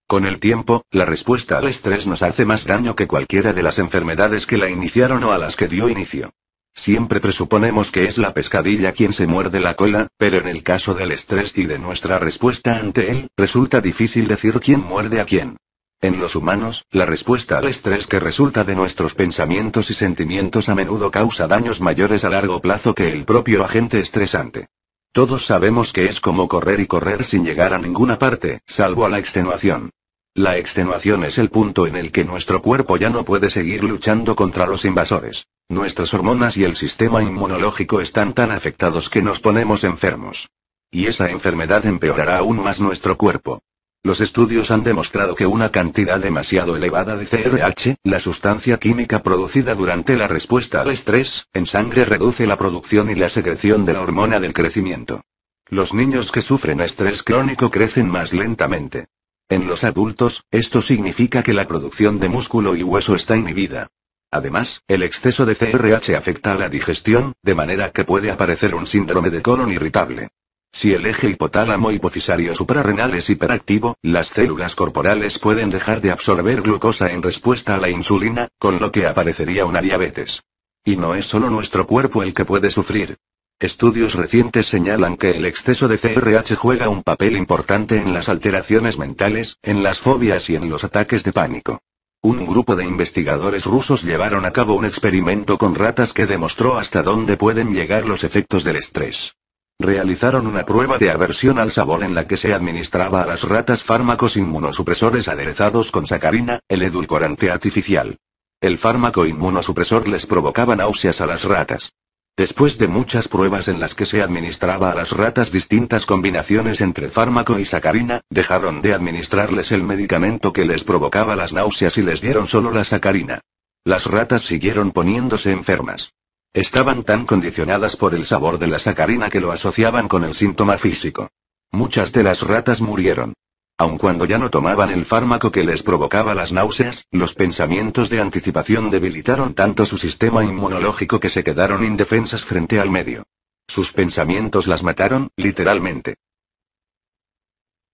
Con el tiempo, la respuesta al estrés nos hace más daño que cualquiera de las enfermedades que la iniciaron o a las que dio inicio. Siempre presuponemos que es la pescadilla quien se muerde la cola, pero en el caso del estrés y de nuestra respuesta ante él, resulta difícil decir quién muerde a quién. En los humanos, la respuesta al estrés que resulta de nuestros pensamientos y sentimientos a menudo causa daños mayores a largo plazo que el propio agente estresante. Todos sabemos que es como correr y correr sin llegar a ninguna parte, salvo a la extenuación. La extenuación es el punto en el que nuestro cuerpo ya no puede seguir luchando contra los invasores. Nuestras hormonas y el sistema inmunológico están tan afectados que nos ponemos enfermos. Y esa enfermedad empeorará aún más nuestro cuerpo. Los estudios han demostrado que una cantidad demasiado elevada de CRH, la sustancia química producida durante la respuesta al estrés, en sangre reduce la producción y la secreción de la hormona del crecimiento. Los niños que sufren estrés crónico crecen más lentamente. En los adultos, esto significa que la producción de músculo y hueso está inhibida. Además, el exceso de CRH afecta a la digestión, de manera que puede aparecer un síndrome de colon irritable. Si el eje hipotálamo hipofisario suprarrenal es hiperactivo, las células corporales pueden dejar de absorber glucosa en respuesta a la insulina, con lo que aparecería una diabetes. Y no es solo nuestro cuerpo el que puede sufrir. Estudios recientes señalan que el exceso de CRH juega un papel importante en las alteraciones mentales, en las fobias y en los ataques de pánico. Un grupo de investigadores rusos llevaron a cabo un experimento con ratas que demostró hasta dónde pueden llegar los efectos del estrés. Realizaron una prueba de aversión al sabor en la que se administraba a las ratas fármacos inmunosupresores aderezados con sacarina, el edulcorante artificial. El fármaco inmunosupresor les provocaba náuseas a las ratas. Después de muchas pruebas en las que se administraba a las ratas distintas combinaciones entre fármaco y sacarina, dejaron de administrarles el medicamento que les provocaba las náuseas y les dieron solo la sacarina. Las ratas siguieron poniéndose enfermas. Estaban tan condicionadas por el sabor de la sacarina que lo asociaban con el síntoma físico. Muchas de las ratas murieron. Aun cuando ya no tomaban el fármaco que les provocaba las náuseas, los pensamientos de anticipación debilitaron tanto su sistema inmunológico que se quedaron indefensas frente al medio. Sus pensamientos las mataron, literalmente.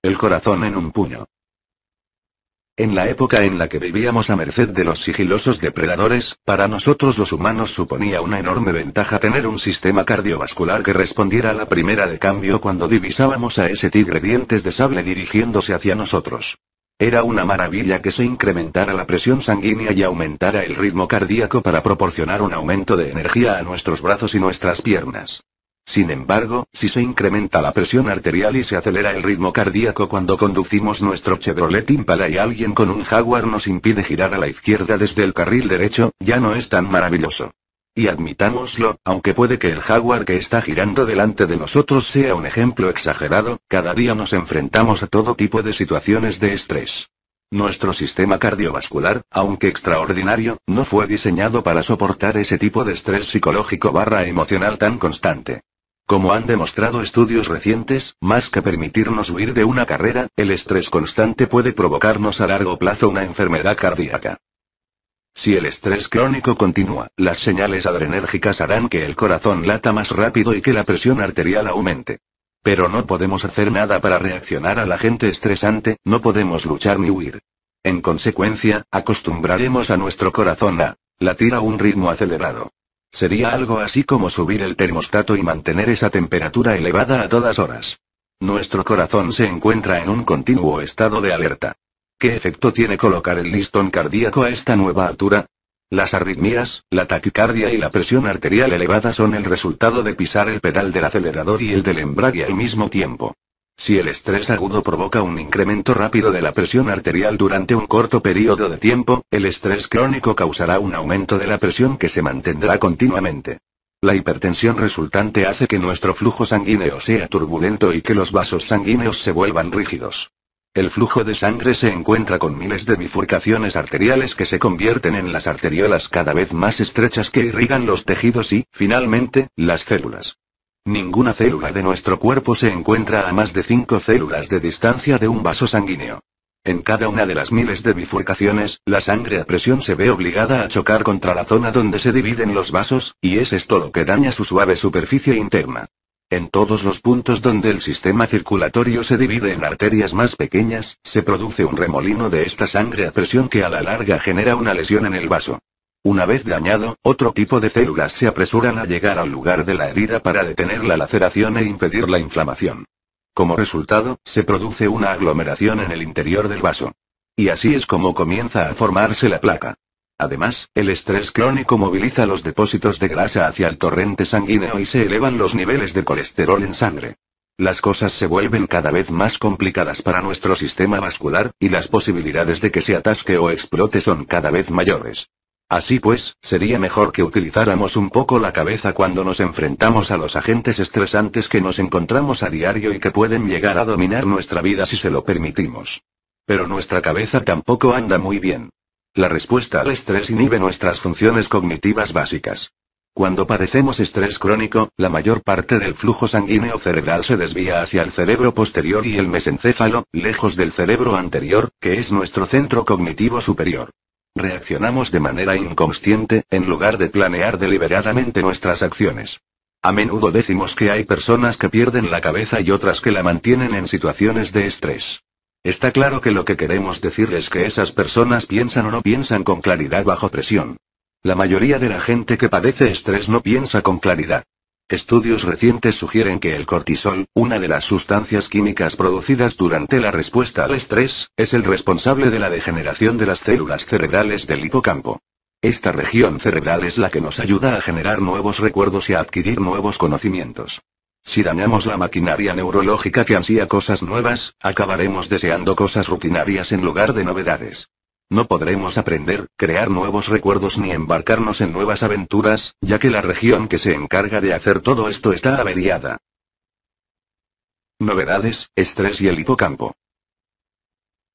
El corazón en un puño. En la época en la que vivíamos a merced de los sigilosos depredadores, para nosotros los humanos suponía una enorme ventaja tener un sistema cardiovascular que respondiera a la primera de cambio cuando divisábamos a ese tigre dientes de sable dirigiéndose hacia nosotros. Era una maravilla que se incrementara la presión sanguínea y aumentara el ritmo cardíaco para proporcionar un aumento de energía a nuestros brazos y nuestras piernas. Sin embargo, si se incrementa la presión arterial y se acelera el ritmo cardíaco cuando conducimos nuestro Chevrolet Impala y alguien con un Jaguar nos impide girar a la izquierda desde el carril derecho, ya no es tan maravilloso. Y admitámoslo, aunque puede que el jaguar que está girando delante de nosotros sea un ejemplo exagerado, cada día nos enfrentamos a todo tipo de situaciones de estrés. Nuestro sistema cardiovascular, aunque extraordinario, no fue diseñado para soportar ese tipo de estrés psicológico barra emocional tan constante. Como han demostrado estudios recientes, más que permitirnos huir de una carrera, el estrés constante puede provocarnos a largo plazo una enfermedad cardíaca. Si el estrés crónico continúa, las señales adrenérgicas harán que el corazón lata más rápido y que la presión arterial aumente. Pero no podemos hacer nada para reaccionar a la gente estresante, no podemos luchar ni huir. En consecuencia, acostumbraremos a nuestro corazón a latir a un ritmo acelerado. Sería algo así como subir el termostato y mantener esa temperatura elevada a todas horas. Nuestro corazón se encuentra en un continuo estado de alerta. ¿Qué efecto tiene colocar el listón cardíaco a esta nueva altura? Las arritmias, la taquicardia y la presión arterial elevada son el resultado de pisar el pedal del acelerador y el del embrague al mismo tiempo. Si el estrés agudo provoca un incremento rápido de la presión arterial durante un corto periodo de tiempo, el estrés crónico causará un aumento de la presión que se mantendrá continuamente. La hipertensión resultante hace que nuestro flujo sanguíneo sea turbulento y que los vasos sanguíneos se vuelvan rígidos. El flujo de sangre se encuentra con miles de bifurcaciones arteriales que se convierten en las arteriolas cada vez más estrechas que irrigan los tejidos y, finalmente, las células. Ninguna célula de nuestro cuerpo se encuentra a más de 5 células de distancia de un vaso sanguíneo. En cada una de las miles de bifurcaciones, la sangre a presión se ve obligada a chocar contra la zona donde se dividen los vasos, y es esto lo que daña su suave superficie interna. En todos los puntos donde el sistema circulatorio se divide en arterias más pequeñas, se produce un remolino de esta sangre a presión que a la larga genera una lesión en el vaso. Una vez dañado, otro tipo de células se apresuran a llegar al lugar de la herida para detener la laceración e impedir la inflamación. Como resultado, se produce una aglomeración en el interior del vaso. Y así es como comienza a formarse la placa. Además, el estrés crónico moviliza los depósitos de grasa hacia el torrente sanguíneo y se elevan los niveles de colesterol en sangre. Las cosas se vuelven cada vez más complicadas para nuestro sistema vascular, y las posibilidades de que se atasque o explote son cada vez mayores. Así pues, sería mejor que utilizáramos un poco la cabeza cuando nos enfrentamos a los agentes estresantes que nos encontramos a diario y que pueden llegar a dominar nuestra vida si se lo permitimos. Pero nuestra cabeza tampoco anda muy bien. La respuesta al estrés inhibe nuestras funciones cognitivas básicas. Cuando padecemos estrés crónico, la mayor parte del flujo sanguíneo cerebral se desvía hacia el cerebro posterior y el mesencéfalo, lejos del cerebro anterior, que es nuestro centro cognitivo superior. Reaccionamos de manera inconsciente, en lugar de planear deliberadamente nuestras acciones. A menudo decimos que hay personas que pierden la cabeza y otras que la mantienen en situaciones de estrés. Está claro que lo que queremos decir es que esas personas piensan o no piensan con claridad bajo presión. La mayoría de la gente que padece estrés no piensa con claridad. Estudios recientes sugieren que el cortisol, una de las sustancias químicas producidas durante la respuesta al estrés, es el responsable de la degeneración de las células cerebrales del hipocampo. Esta región cerebral es la que nos ayuda a generar nuevos recuerdos y a adquirir nuevos conocimientos. Si dañamos la maquinaria neurológica que ansía cosas nuevas, acabaremos deseando cosas rutinarias en lugar de novedades. No podremos aprender, crear nuevos recuerdos ni embarcarnos en nuevas aventuras, ya que la región que se encarga de hacer todo esto está averiada. Novedades, estrés y el hipocampo.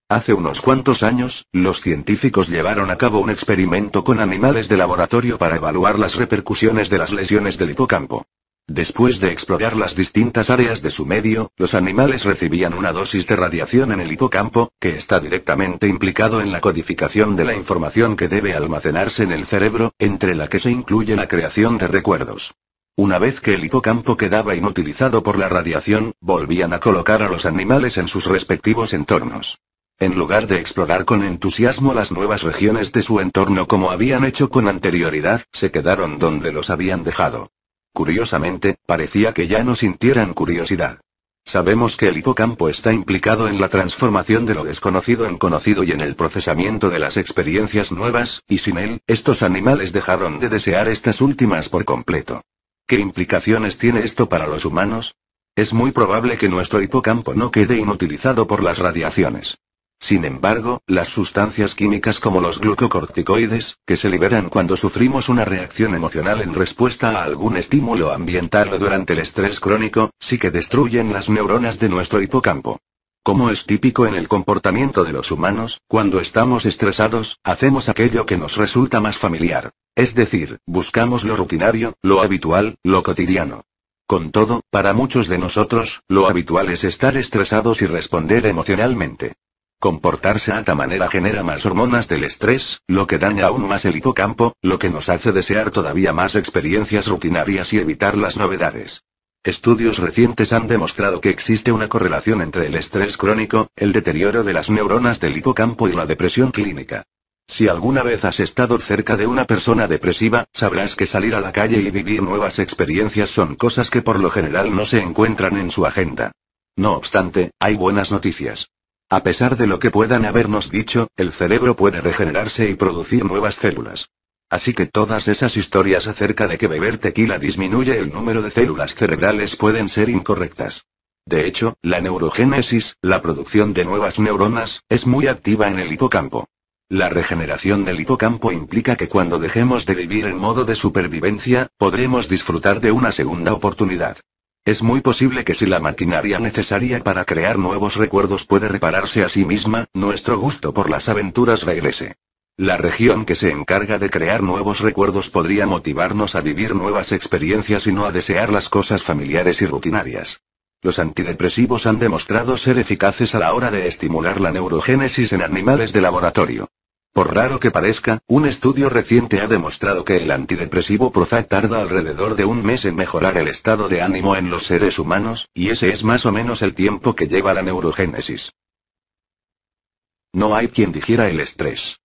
Hace unos cuantos años, los científicos llevaron a cabo un experimento con animales de laboratorio para evaluar las repercusiones de las lesiones del hipocampo. Después de explorar las distintas áreas de su medio, los animales recibían una dosis de radiación en el hipocampo, que está directamente implicado en la codificación de la información que debe almacenarse en el cerebro, entre la que se incluye la creación de recuerdos. Una vez que el hipocampo quedaba inutilizado por la radiación, volvían a colocar a los animales en sus respectivos entornos. En lugar de explorar con entusiasmo las nuevas regiones de su entorno como habían hecho con anterioridad, se quedaron donde los habían dejado. Curiosamente, parecía que ya no sintieran curiosidad. Sabemos que el hipocampo está implicado en la transformación de lo desconocido en conocido y en el procesamiento de las experiencias nuevas, y sin él, estos animales dejaron de desear estas últimas por completo. ¿Qué implicaciones tiene esto para los humanos? Es muy probable que nuestro hipocampo no quede inutilizado por las radiaciones. Sin embargo, las sustancias químicas como los glucocorticoides, que se liberan cuando sufrimos una reacción emocional en respuesta a algún estímulo ambiental o durante el estrés crónico, sí que destruyen las neuronas de nuestro hipocampo. Como es típico en el comportamiento de los humanos, cuando estamos estresados, hacemos aquello que nos resulta más familiar. Es decir, buscamos lo rutinario, lo habitual, lo cotidiano. Con todo, para muchos de nosotros, lo habitual es estar estresados y responder emocionalmente. Comportarse a esta manera genera más hormonas del estrés, lo que daña aún más el hipocampo, lo que nos hace desear todavía más experiencias rutinarias y evitar las novedades. Estudios recientes han demostrado que existe una correlación entre el estrés crónico, el deterioro de las neuronas del hipocampo y la depresión clínica. Si alguna vez has estado cerca de una persona depresiva, sabrás que salir a la calle y vivir nuevas experiencias son cosas que por lo general no se encuentran en su agenda. No obstante, hay buenas noticias. A pesar de lo que puedan habernos dicho, el cerebro puede regenerarse y producir nuevas células. Así que todas esas historias acerca de que beber tequila disminuye el número de células cerebrales pueden ser incorrectas. De hecho, la neurogénesis, la producción de nuevas neuronas, es muy activa en el hipocampo. La regeneración del hipocampo implica que cuando dejemos de vivir en modo de supervivencia, podremos disfrutar de una segunda oportunidad. Es muy posible que si la maquinaria necesaria para crear nuevos recuerdos puede repararse a sí misma, nuestro gusto por las aventuras regrese. La región que se encarga de crear nuevos recuerdos podría motivarnos a vivir nuevas experiencias y no a desear las cosas familiares y rutinarias. Los antidepresivos han demostrado ser eficaces a la hora de estimular la neurogénesis en animales de laboratorio. Por raro que parezca, un estudio reciente ha demostrado que el antidepresivo Prozac tarda alrededor de un mes en mejorar el estado de ánimo en los seres humanos, y ese es más o menos el tiempo que lleva la neurogénesis. No hay quien digiera el estrés.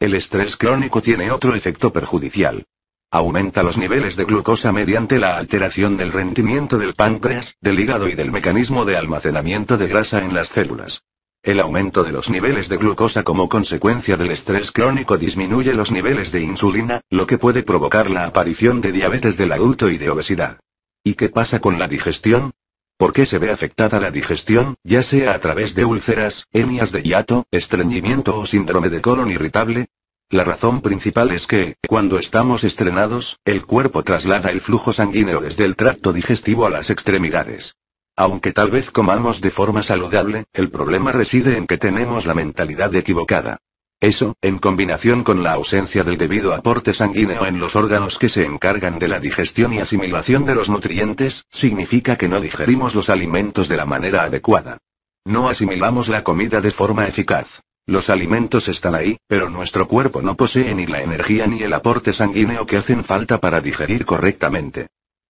El estrés crónico tiene otro efecto perjudicial. Aumenta los niveles de glucosa mediante la alteración del rendimiento del páncreas, del hígado y del mecanismo de almacenamiento de grasa en las células. El aumento de los niveles de glucosa como consecuencia del estrés crónico disminuye los niveles de insulina, lo que puede provocar la aparición de diabetes del adulto y de obesidad. ¿Y qué pasa con la digestión? ¿Por qué se ve afectada la digestión, ya sea a través de úlceras, hemias de hiato, estreñimiento o síndrome de colon irritable? La razón principal es que, cuando estamos estrenados, el cuerpo traslada el flujo sanguíneo desde el tracto digestivo a las extremidades. Aunque tal vez comamos de forma saludable, el problema reside en que tenemos la mentalidad equivocada. Eso, en combinación con la ausencia del debido aporte sanguíneo en los órganos que se encargan de la digestión y asimilación de los nutrientes, significa que no digerimos los alimentos de la manera adecuada. No asimilamos la comida de forma eficaz. Los alimentos están ahí, pero nuestro cuerpo no posee ni la energía ni el aporte sanguíneo que hacen falta para digerir correctamente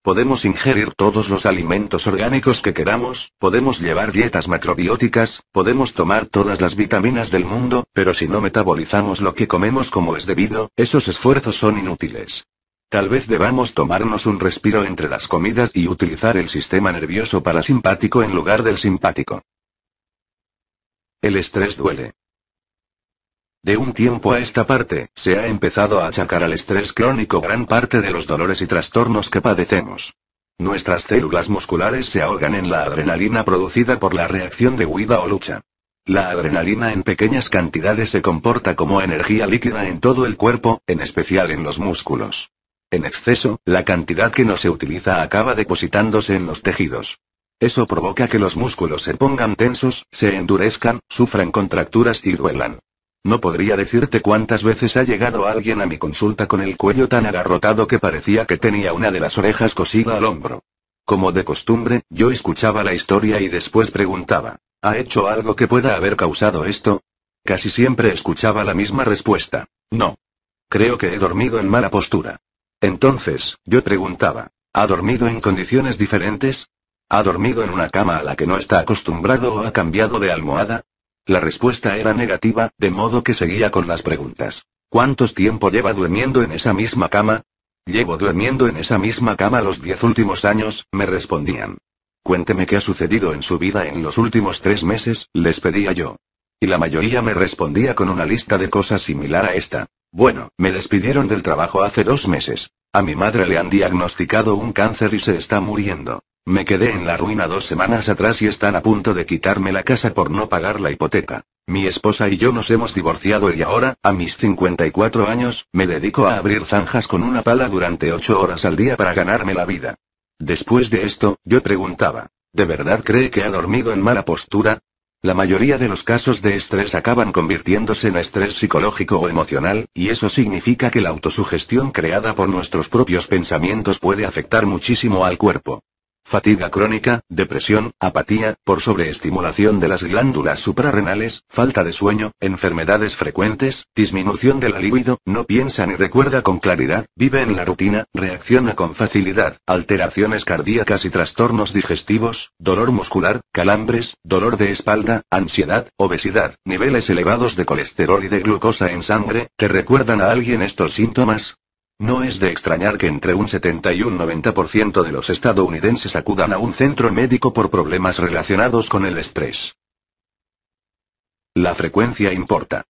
podemos ingerir todos los alimentos orgánicos que queramos, podemos llevar dietas macrobióticas, podemos tomar todas las vitaminas del mundo, pero si no metabolizamos lo que comemos como es debido, esos esfuerzos son inútiles. Tal vez debamos tomarnos un respiro entre las comidas y utilizar el sistema nervioso parasimpático en lugar del simpático. El estrés duele. De un tiempo a esta parte, se ha empezado a achacar al estrés crónico gran parte de los dolores y trastornos que padecemos. Nuestras células musculares se ahogan en la adrenalina producida por la reacción de huida o lucha. La adrenalina en pequeñas cantidades se comporta como energía líquida en todo el cuerpo, en especial en los músculos. En exceso, la cantidad que no se utiliza acaba depositándose en los tejidos. Eso provoca que los músculos se pongan tensos, se endurezcan, sufran contracturas y duelan. No podría decirte cuántas veces ha llegado alguien a mi consulta con el cuello tan agarrotado que parecía que tenía una de las orejas cosida al hombro. Como de costumbre, yo escuchaba la historia y después preguntaba, ¿ha hecho algo que pueda haber causado esto? Casi siempre escuchaba la misma respuesta, no. Creo que he dormido en mala postura. Entonces, yo preguntaba, ¿ha dormido en condiciones diferentes? ¿Ha dormido en una cama a la que no está acostumbrado o ha cambiado de almohada? La respuesta era negativa, de modo que seguía con las preguntas. ¿Cuántos tiempo lleva durmiendo en esa misma cama? Llevo durmiendo en esa misma cama los diez últimos años, me respondían. Cuénteme qué ha sucedido en su vida en los últimos tres meses, les pedía yo. Y la mayoría me respondía con una lista de cosas similar a esta. Bueno, me despidieron del trabajo hace dos meses. A mi madre le han diagnosticado un cáncer y se está muriendo. Me quedé en la ruina dos semanas atrás y están a punto de quitarme la casa por no pagar la hipoteca. Mi esposa y yo nos hemos divorciado y ahora, a mis 54 años, me dedico a abrir zanjas con una pala durante 8 horas al día para ganarme la vida. Después de esto, yo preguntaba, ¿de verdad cree que ha dormido en mala postura? La mayoría de los casos de estrés acaban convirtiéndose en estrés psicológico o emocional, y eso significa que la autosugestión creada por nuestros propios pensamientos puede afectar muchísimo al cuerpo fatiga crónica, depresión, apatía, por sobreestimulación de las glándulas suprarrenales, falta de sueño, enfermedades frecuentes, disminución de la libido, no piensa ni recuerda con claridad, vive en la rutina, reacciona con facilidad, alteraciones cardíacas y trastornos digestivos, dolor muscular, calambres, dolor de espalda, ansiedad, obesidad, niveles elevados de colesterol y de glucosa en sangre, ¿te recuerdan a alguien estos síntomas? No es de extrañar que entre un 70 y un 90% de los estadounidenses acudan a un centro médico por problemas relacionados con el estrés. La frecuencia importa.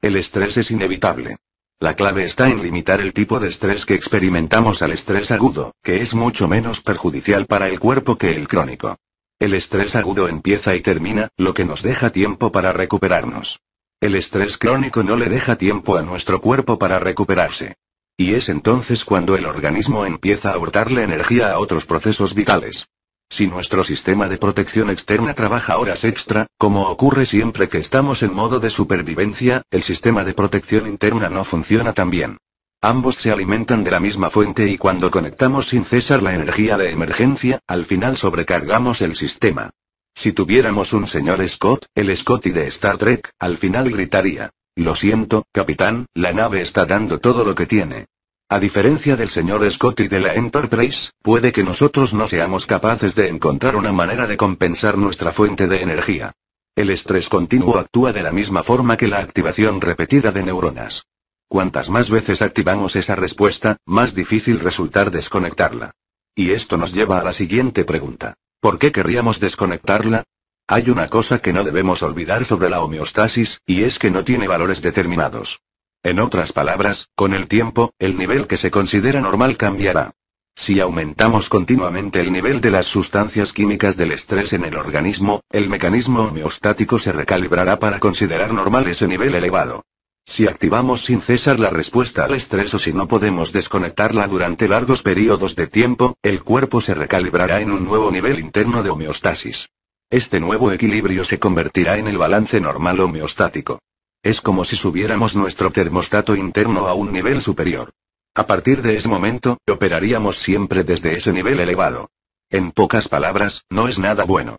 El estrés es inevitable. La clave está en limitar el tipo de estrés que experimentamos al estrés agudo, que es mucho menos perjudicial para el cuerpo que el crónico. El estrés agudo empieza y termina, lo que nos deja tiempo para recuperarnos. El estrés crónico no le deja tiempo a nuestro cuerpo para recuperarse. Y es entonces cuando el organismo empieza a abortarle energía a otros procesos vitales. Si nuestro sistema de protección externa trabaja horas extra, como ocurre siempre que estamos en modo de supervivencia, el sistema de protección interna no funciona tan bien. Ambos se alimentan de la misma fuente y cuando conectamos sin cesar la energía de emergencia, al final sobrecargamos el sistema. Si tuviéramos un señor Scott, el Scotty de Star Trek, al final gritaría. Lo siento, capitán, la nave está dando todo lo que tiene. A diferencia del señor y de la Enterprise, puede que nosotros no seamos capaces de encontrar una manera de compensar nuestra fuente de energía. El estrés continuo actúa de la misma forma que la activación repetida de neuronas. Cuantas más veces activamos esa respuesta, más difícil resultar desconectarla. Y esto nos lleva a la siguiente pregunta. ¿Por qué querríamos desconectarla? Hay una cosa que no debemos olvidar sobre la homeostasis, y es que no tiene valores determinados. En otras palabras, con el tiempo, el nivel que se considera normal cambiará. Si aumentamos continuamente el nivel de las sustancias químicas del estrés en el organismo, el mecanismo homeostático se recalibrará para considerar normal ese nivel elevado. Si activamos sin cesar la respuesta al estrés o si no podemos desconectarla durante largos periodos de tiempo, el cuerpo se recalibrará en un nuevo nivel interno de homeostasis. Este nuevo equilibrio se convertirá en el balance normal homeostático. Es como si subiéramos nuestro termostato interno a un nivel superior. A partir de ese momento, operaríamos siempre desde ese nivel elevado. En pocas palabras, no es nada bueno.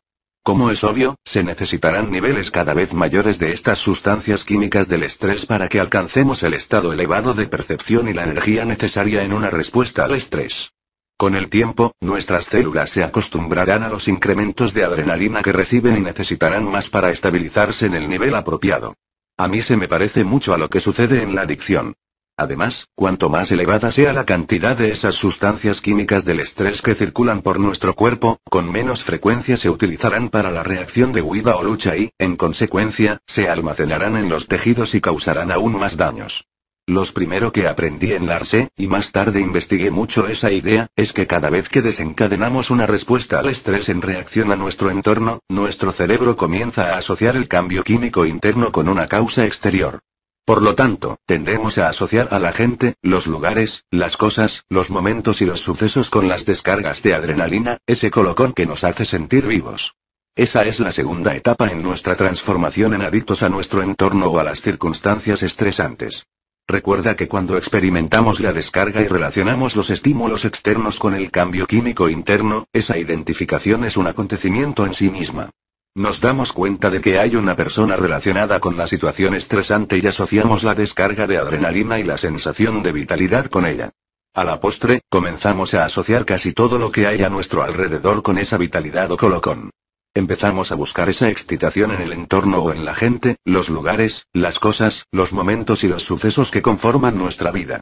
Como es obvio, se necesitarán niveles cada vez mayores de estas sustancias químicas del estrés para que alcancemos el estado elevado de percepción y la energía necesaria en una respuesta al estrés. Con el tiempo, nuestras células se acostumbrarán a los incrementos de adrenalina que reciben y necesitarán más para estabilizarse en el nivel apropiado. A mí se me parece mucho a lo que sucede en la adicción. Además, cuanto más elevada sea la cantidad de esas sustancias químicas del estrés que circulan por nuestro cuerpo, con menos frecuencia se utilizarán para la reacción de huida o lucha y, en consecuencia, se almacenarán en los tejidos y causarán aún más daños. Los primero que aprendí en Larse, y más tarde investigué mucho esa idea, es que cada vez que desencadenamos una respuesta al estrés en reacción a nuestro entorno, nuestro cerebro comienza a asociar el cambio químico interno con una causa exterior. Por lo tanto, tendemos a asociar a la gente, los lugares, las cosas, los momentos y los sucesos con las descargas de adrenalina, ese colocón que nos hace sentir vivos. Esa es la segunda etapa en nuestra transformación en adictos a nuestro entorno o a las circunstancias estresantes. Recuerda que cuando experimentamos la descarga y relacionamos los estímulos externos con el cambio químico interno, esa identificación es un acontecimiento en sí misma. Nos damos cuenta de que hay una persona relacionada con la situación estresante y asociamos la descarga de adrenalina y la sensación de vitalidad con ella. A la postre, comenzamos a asociar casi todo lo que hay a nuestro alrededor con esa vitalidad o colocón. Empezamos a buscar esa excitación en el entorno o en la gente, los lugares, las cosas, los momentos y los sucesos que conforman nuestra vida.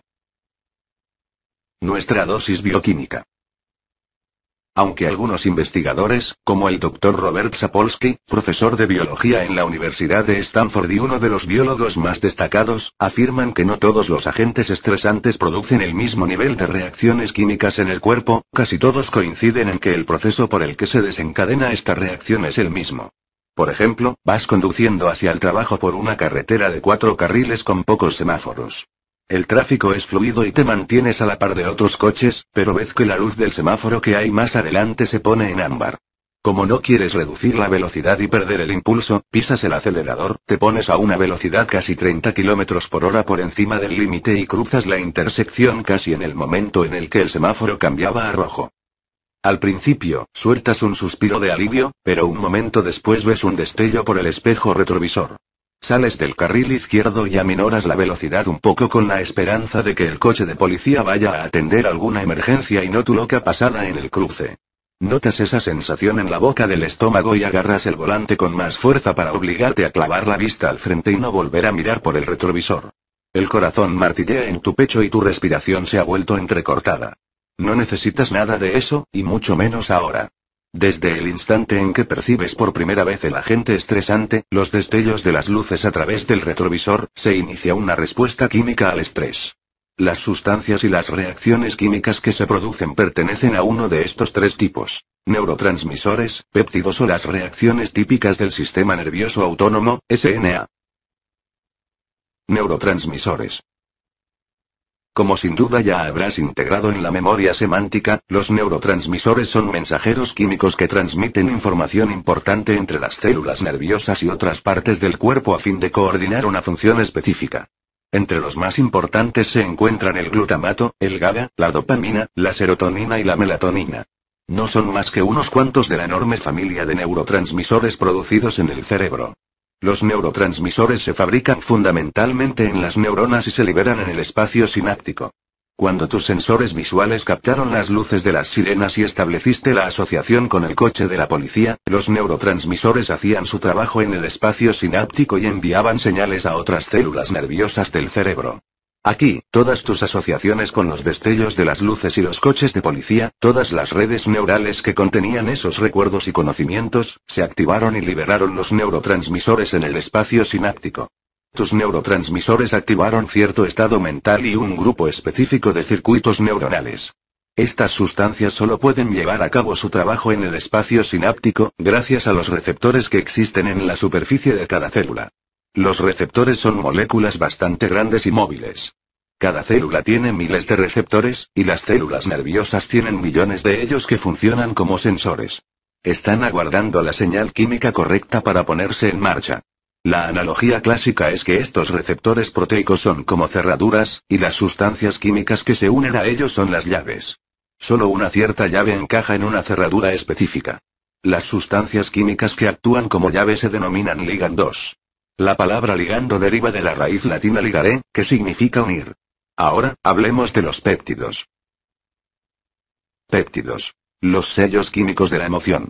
Nuestra dosis bioquímica. Aunque algunos investigadores, como el Dr. Robert Sapolsky, profesor de biología en la Universidad de Stanford y uno de los biólogos más destacados, afirman que no todos los agentes estresantes producen el mismo nivel de reacciones químicas en el cuerpo, casi todos coinciden en que el proceso por el que se desencadena esta reacción es el mismo. Por ejemplo, vas conduciendo hacia el trabajo por una carretera de cuatro carriles con pocos semáforos. El tráfico es fluido y te mantienes a la par de otros coches, pero ves que la luz del semáforo que hay más adelante se pone en ámbar. Como no quieres reducir la velocidad y perder el impulso, pisas el acelerador, te pones a una velocidad casi 30 km por hora por encima del límite y cruzas la intersección casi en el momento en el que el semáforo cambiaba a rojo. Al principio, sueltas un suspiro de alivio, pero un momento después ves un destello por el espejo retrovisor. Sales del carril izquierdo y aminoras la velocidad un poco con la esperanza de que el coche de policía vaya a atender alguna emergencia y no tu loca pasada en el cruce. Notas esa sensación en la boca del estómago y agarras el volante con más fuerza para obligarte a clavar la vista al frente y no volver a mirar por el retrovisor. El corazón martillea en tu pecho y tu respiración se ha vuelto entrecortada. No necesitas nada de eso, y mucho menos ahora. Desde el instante en que percibes por primera vez el agente estresante, los destellos de las luces a través del retrovisor, se inicia una respuesta química al estrés. Las sustancias y las reacciones químicas que se producen pertenecen a uno de estos tres tipos. Neurotransmisores, péptidos o las reacciones típicas del sistema nervioso autónomo, SNA. Neurotransmisores. Como sin duda ya habrás integrado en la memoria semántica, los neurotransmisores son mensajeros químicos que transmiten información importante entre las células nerviosas y otras partes del cuerpo a fin de coordinar una función específica. Entre los más importantes se encuentran el glutamato, el GABA, la dopamina, la serotonina y la melatonina. No son más que unos cuantos de la enorme familia de neurotransmisores producidos en el cerebro. Los neurotransmisores se fabrican fundamentalmente en las neuronas y se liberan en el espacio sináptico. Cuando tus sensores visuales captaron las luces de las sirenas y estableciste la asociación con el coche de la policía, los neurotransmisores hacían su trabajo en el espacio sináptico y enviaban señales a otras células nerviosas del cerebro. Aquí, todas tus asociaciones con los destellos de las luces y los coches de policía, todas las redes neurales que contenían esos recuerdos y conocimientos, se activaron y liberaron los neurotransmisores en el espacio sináptico. Tus neurotransmisores activaron cierto estado mental y un grupo específico de circuitos neuronales. Estas sustancias solo pueden llevar a cabo su trabajo en el espacio sináptico, gracias a los receptores que existen en la superficie de cada célula. Los receptores son moléculas bastante grandes y móviles. Cada célula tiene miles de receptores, y las células nerviosas tienen millones de ellos que funcionan como sensores. Están aguardando la señal química correcta para ponerse en marcha. La analogía clásica es que estos receptores proteicos son como cerraduras, y las sustancias químicas que se unen a ellos son las llaves. Solo una cierta llave encaja en una cerradura específica. Las sustancias químicas que actúan como llave se denominan ligandos. La palabra ligando deriva de la raíz latina ligare, que significa unir. Ahora, hablemos de los péptidos. Péptidos. Los sellos químicos de la emoción.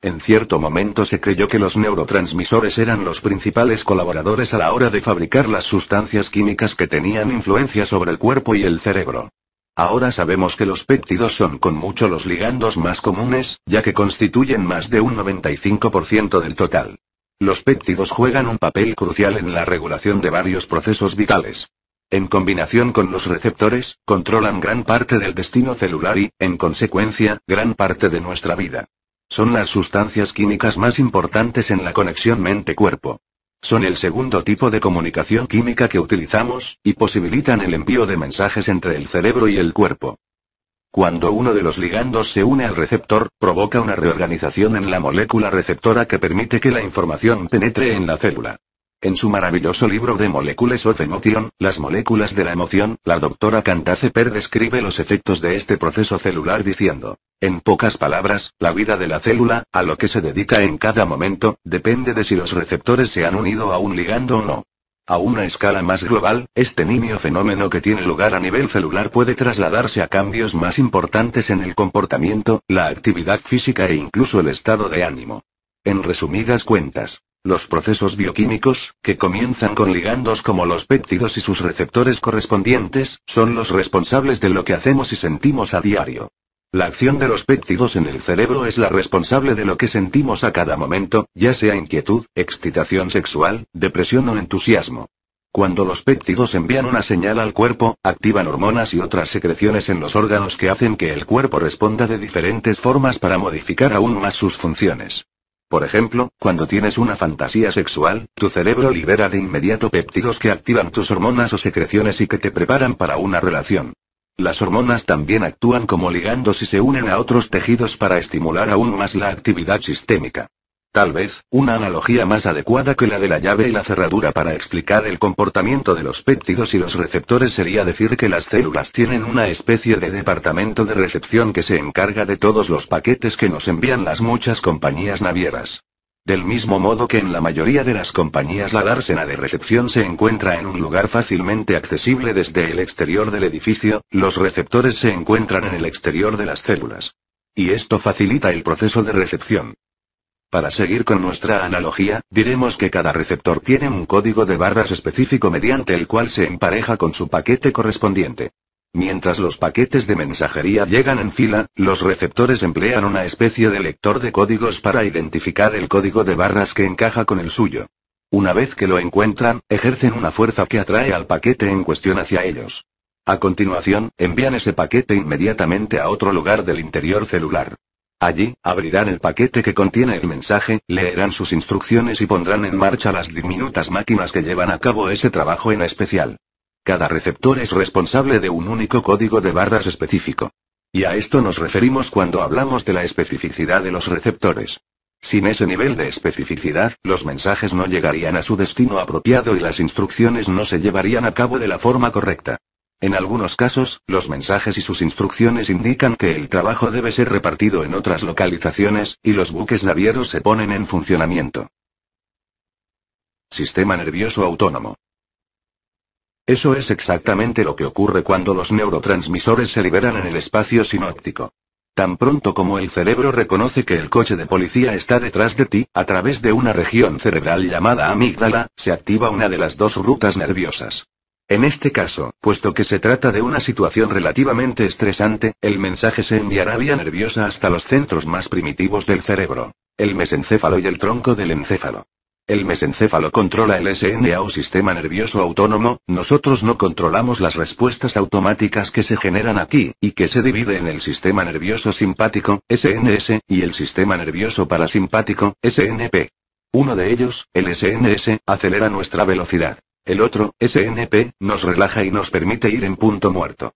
En cierto momento se creyó que los neurotransmisores eran los principales colaboradores a la hora de fabricar las sustancias químicas que tenían influencia sobre el cuerpo y el cerebro. Ahora sabemos que los péptidos son con mucho los ligandos más comunes, ya que constituyen más de un 95% del total. Los péptidos juegan un papel crucial en la regulación de varios procesos vitales. En combinación con los receptores, controlan gran parte del destino celular y, en consecuencia, gran parte de nuestra vida. Son las sustancias químicas más importantes en la conexión mente-cuerpo. Son el segundo tipo de comunicación química que utilizamos, y posibilitan el envío de mensajes entre el cerebro y el cuerpo. Cuando uno de los ligandos se une al receptor, provoca una reorganización en la molécula receptora que permite que la información penetre en la célula. En su maravilloso libro de moléculas of Emotion, Las moléculas de la emoción, la doctora Cantaceper describe los efectos de este proceso celular diciendo, en pocas palabras, la vida de la célula, a lo que se dedica en cada momento, depende de si los receptores se han unido a un ligando o no. A una escala más global, este niño fenómeno que tiene lugar a nivel celular puede trasladarse a cambios más importantes en el comportamiento, la actividad física e incluso el estado de ánimo. En resumidas cuentas, los procesos bioquímicos, que comienzan con ligandos como los péptidos y sus receptores correspondientes, son los responsables de lo que hacemos y sentimos a diario. La acción de los péptidos en el cerebro es la responsable de lo que sentimos a cada momento, ya sea inquietud, excitación sexual, depresión o entusiasmo. Cuando los péptidos envían una señal al cuerpo, activan hormonas y otras secreciones en los órganos que hacen que el cuerpo responda de diferentes formas para modificar aún más sus funciones. Por ejemplo, cuando tienes una fantasía sexual, tu cerebro libera de inmediato péptidos que activan tus hormonas o secreciones y que te preparan para una relación. Las hormonas también actúan como ligandos y se unen a otros tejidos para estimular aún más la actividad sistémica. Tal vez, una analogía más adecuada que la de la llave y la cerradura para explicar el comportamiento de los péptidos y los receptores sería decir que las células tienen una especie de departamento de recepción que se encarga de todos los paquetes que nos envían las muchas compañías navieras. Del mismo modo que en la mayoría de las compañías la dársena de recepción se encuentra en un lugar fácilmente accesible desde el exterior del edificio, los receptores se encuentran en el exterior de las células. Y esto facilita el proceso de recepción. Para seguir con nuestra analogía, diremos que cada receptor tiene un código de barras específico mediante el cual se empareja con su paquete correspondiente. Mientras los paquetes de mensajería llegan en fila, los receptores emplean una especie de lector de códigos para identificar el código de barras que encaja con el suyo. Una vez que lo encuentran, ejercen una fuerza que atrae al paquete en cuestión hacia ellos. A continuación, envían ese paquete inmediatamente a otro lugar del interior celular. Allí, abrirán el paquete que contiene el mensaje, leerán sus instrucciones y pondrán en marcha las diminutas máquinas que llevan a cabo ese trabajo en especial. Cada receptor es responsable de un único código de barras específico. Y a esto nos referimos cuando hablamos de la especificidad de los receptores. Sin ese nivel de especificidad, los mensajes no llegarían a su destino apropiado y las instrucciones no se llevarían a cabo de la forma correcta. En algunos casos, los mensajes y sus instrucciones indican que el trabajo debe ser repartido en otras localizaciones, y los buques navieros se ponen en funcionamiento. Sistema nervioso autónomo. Eso es exactamente lo que ocurre cuando los neurotransmisores se liberan en el espacio sinóptico. Tan pronto como el cerebro reconoce que el coche de policía está detrás de ti, a través de una región cerebral llamada amígdala, se activa una de las dos rutas nerviosas. En este caso, puesto que se trata de una situación relativamente estresante, el mensaje se enviará vía nerviosa hasta los centros más primitivos del cerebro, el mesencéfalo y el tronco del encéfalo. El mesencéfalo controla el SNA o sistema nervioso autónomo, nosotros no controlamos las respuestas automáticas que se generan aquí, y que se divide en el sistema nervioso simpático, SNS, y el sistema nervioso parasimpático, SNP. Uno de ellos, el SNS, acelera nuestra velocidad. El otro, SNP, nos relaja y nos permite ir en punto muerto.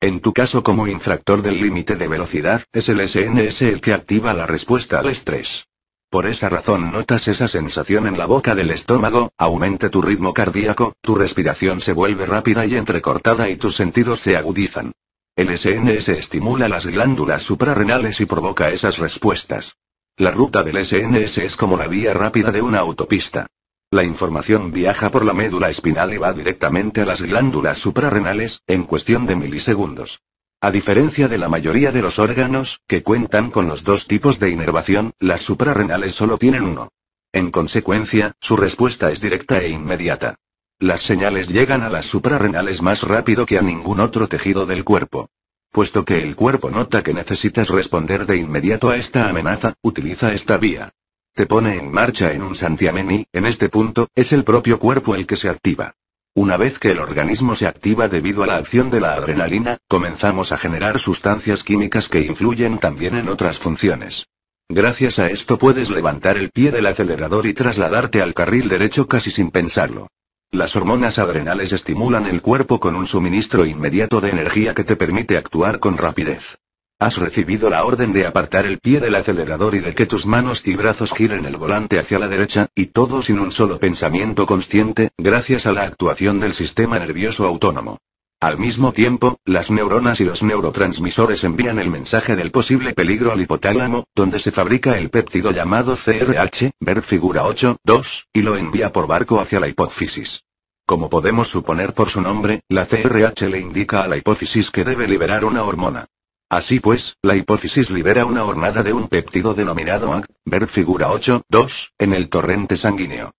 En tu caso como infractor del límite de velocidad, es el SNS el que activa la respuesta al estrés. Por esa razón notas esa sensación en la boca del estómago, aumenta tu ritmo cardíaco, tu respiración se vuelve rápida y entrecortada y tus sentidos se agudizan. El SNS estimula las glándulas suprarrenales y provoca esas respuestas. La ruta del SNS es como la vía rápida de una autopista. La información viaja por la médula espinal y va directamente a las glándulas suprarrenales, en cuestión de milisegundos. A diferencia de la mayoría de los órganos, que cuentan con los dos tipos de inervación, las suprarrenales solo tienen uno. En consecuencia, su respuesta es directa e inmediata. Las señales llegan a las suprarrenales más rápido que a ningún otro tejido del cuerpo. Puesto que el cuerpo nota que necesitas responder de inmediato a esta amenaza, utiliza esta vía. Te pone en marcha en un santiamén y, en este punto, es el propio cuerpo el que se activa. Una vez que el organismo se activa debido a la acción de la adrenalina, comenzamos a generar sustancias químicas que influyen también en otras funciones. Gracias a esto puedes levantar el pie del acelerador y trasladarte al carril derecho casi sin pensarlo. Las hormonas adrenales estimulan el cuerpo con un suministro inmediato de energía que te permite actuar con rapidez. Has recibido la orden de apartar el pie del acelerador y de que tus manos y brazos giren el volante hacia la derecha, y todo sin un solo pensamiento consciente, gracias a la actuación del sistema nervioso autónomo. Al mismo tiempo, las neuronas y los neurotransmisores envían el mensaje del posible peligro al hipotálamo, donde se fabrica el péptido llamado CRH, ver figura 8.2, y lo envía por barco hacia la hipófisis. Como podemos suponer por su nombre, la CRH le indica a la hipófisis que debe liberar una hormona. Así pues, la hipófisis libera una hornada de un péptido denominado ACT, ver figura 8.2, en el torrente sanguíneo.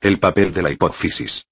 El papel de la hipófisis.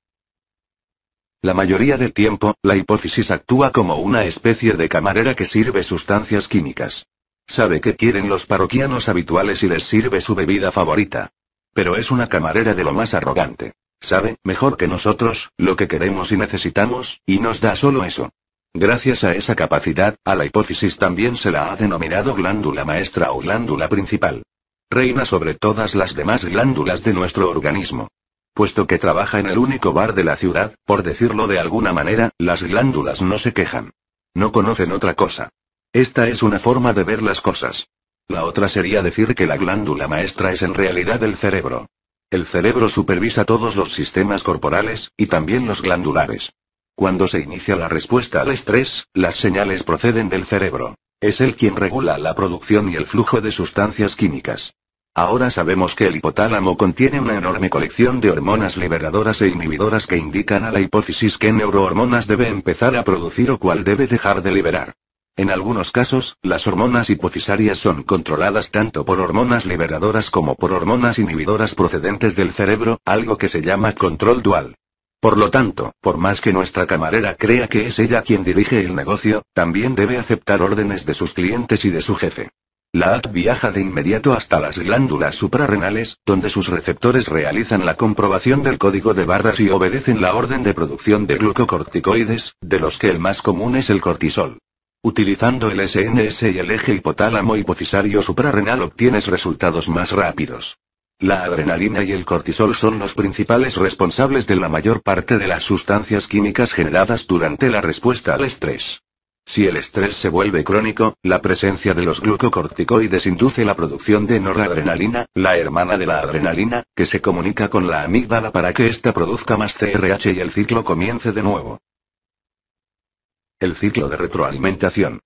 La mayoría del tiempo, la hipófisis actúa como una especie de camarera que sirve sustancias químicas. Sabe qué quieren los parroquianos habituales y les sirve su bebida favorita. Pero es una camarera de lo más arrogante. Sabe, mejor que nosotros, lo que queremos y necesitamos, y nos da solo eso. Gracias a esa capacidad, a la hipófisis también se la ha denominado glándula maestra o glándula principal. Reina sobre todas las demás glándulas de nuestro organismo. Puesto que trabaja en el único bar de la ciudad, por decirlo de alguna manera, las glándulas no se quejan. No conocen otra cosa. Esta es una forma de ver las cosas. La otra sería decir que la glándula maestra es en realidad el cerebro. El cerebro supervisa todos los sistemas corporales, y también los glandulares. Cuando se inicia la respuesta al estrés, las señales proceden del cerebro. Es él quien regula la producción y el flujo de sustancias químicas. Ahora sabemos que el hipotálamo contiene una enorme colección de hormonas liberadoras e inhibidoras que indican a la hipófisis qué neurohormonas debe empezar a producir o cuál debe dejar de liberar. En algunos casos, las hormonas hipofisarias son controladas tanto por hormonas liberadoras como por hormonas inhibidoras procedentes del cerebro, algo que se llama control dual. Por lo tanto, por más que nuestra camarera crea que es ella quien dirige el negocio, también debe aceptar órdenes de sus clientes y de su jefe. La AT viaja de inmediato hasta las glándulas suprarrenales, donde sus receptores realizan la comprobación del código de barras y obedecen la orden de producción de glucocorticoides, de los que el más común es el cortisol. Utilizando el SNS y el eje hipotálamo hipofisario suprarrenal obtienes resultados más rápidos. La adrenalina y el cortisol son los principales responsables de la mayor parte de las sustancias químicas generadas durante la respuesta al estrés. Si el estrés se vuelve crónico, la presencia de los glucocorticoides induce la producción de noradrenalina, la hermana de la adrenalina, que se comunica con la amígdala para que ésta produzca más CRH y el ciclo comience de nuevo. El ciclo de retroalimentación.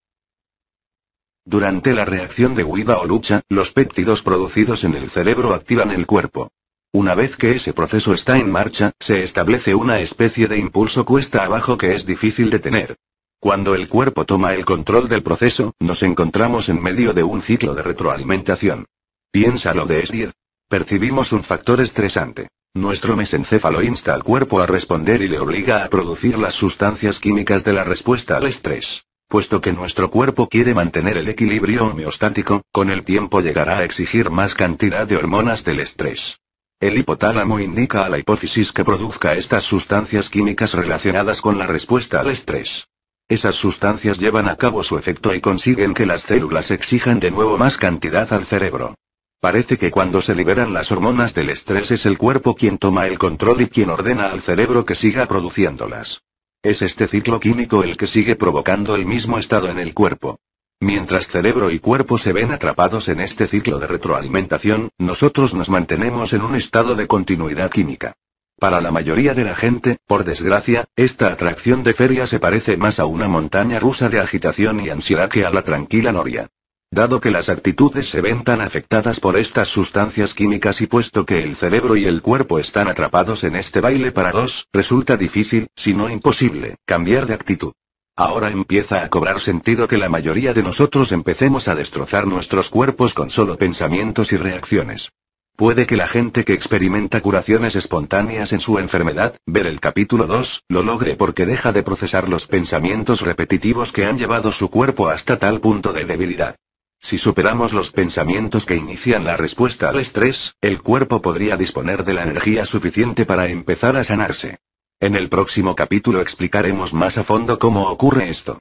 Durante la reacción de huida o lucha, los péptidos producidos en el cerebro activan el cuerpo. Una vez que ese proceso está en marcha, se establece una especie de impulso cuesta abajo que es difícil detener. Cuando el cuerpo toma el control del proceso, nos encontramos en medio de un ciclo de retroalimentación. Piénsalo de Esdir. Percibimos un factor estresante. Nuestro mesencéfalo insta al cuerpo a responder y le obliga a producir las sustancias químicas de la respuesta al estrés. Puesto que nuestro cuerpo quiere mantener el equilibrio homeostático, con el tiempo llegará a exigir más cantidad de hormonas del estrés. El hipotálamo indica a la hipófisis que produzca estas sustancias químicas relacionadas con la respuesta al estrés. Esas sustancias llevan a cabo su efecto y consiguen que las células exijan de nuevo más cantidad al cerebro. Parece que cuando se liberan las hormonas del estrés es el cuerpo quien toma el control y quien ordena al cerebro que siga produciéndolas. Es este ciclo químico el que sigue provocando el mismo estado en el cuerpo. Mientras cerebro y cuerpo se ven atrapados en este ciclo de retroalimentación, nosotros nos mantenemos en un estado de continuidad química. Para la mayoría de la gente, por desgracia, esta atracción de feria se parece más a una montaña rusa de agitación y ansiedad que a la tranquila noria. Dado que las actitudes se ven tan afectadas por estas sustancias químicas y puesto que el cerebro y el cuerpo están atrapados en este baile para dos, resulta difícil, si no imposible, cambiar de actitud. Ahora empieza a cobrar sentido que la mayoría de nosotros empecemos a destrozar nuestros cuerpos con solo pensamientos y reacciones. Puede que la gente que experimenta curaciones espontáneas en su enfermedad, ver el capítulo 2, lo logre porque deja de procesar los pensamientos repetitivos que han llevado su cuerpo hasta tal punto de debilidad. Si superamos los pensamientos que inician la respuesta al estrés, el cuerpo podría disponer de la energía suficiente para empezar a sanarse. En el próximo capítulo explicaremos más a fondo cómo ocurre esto.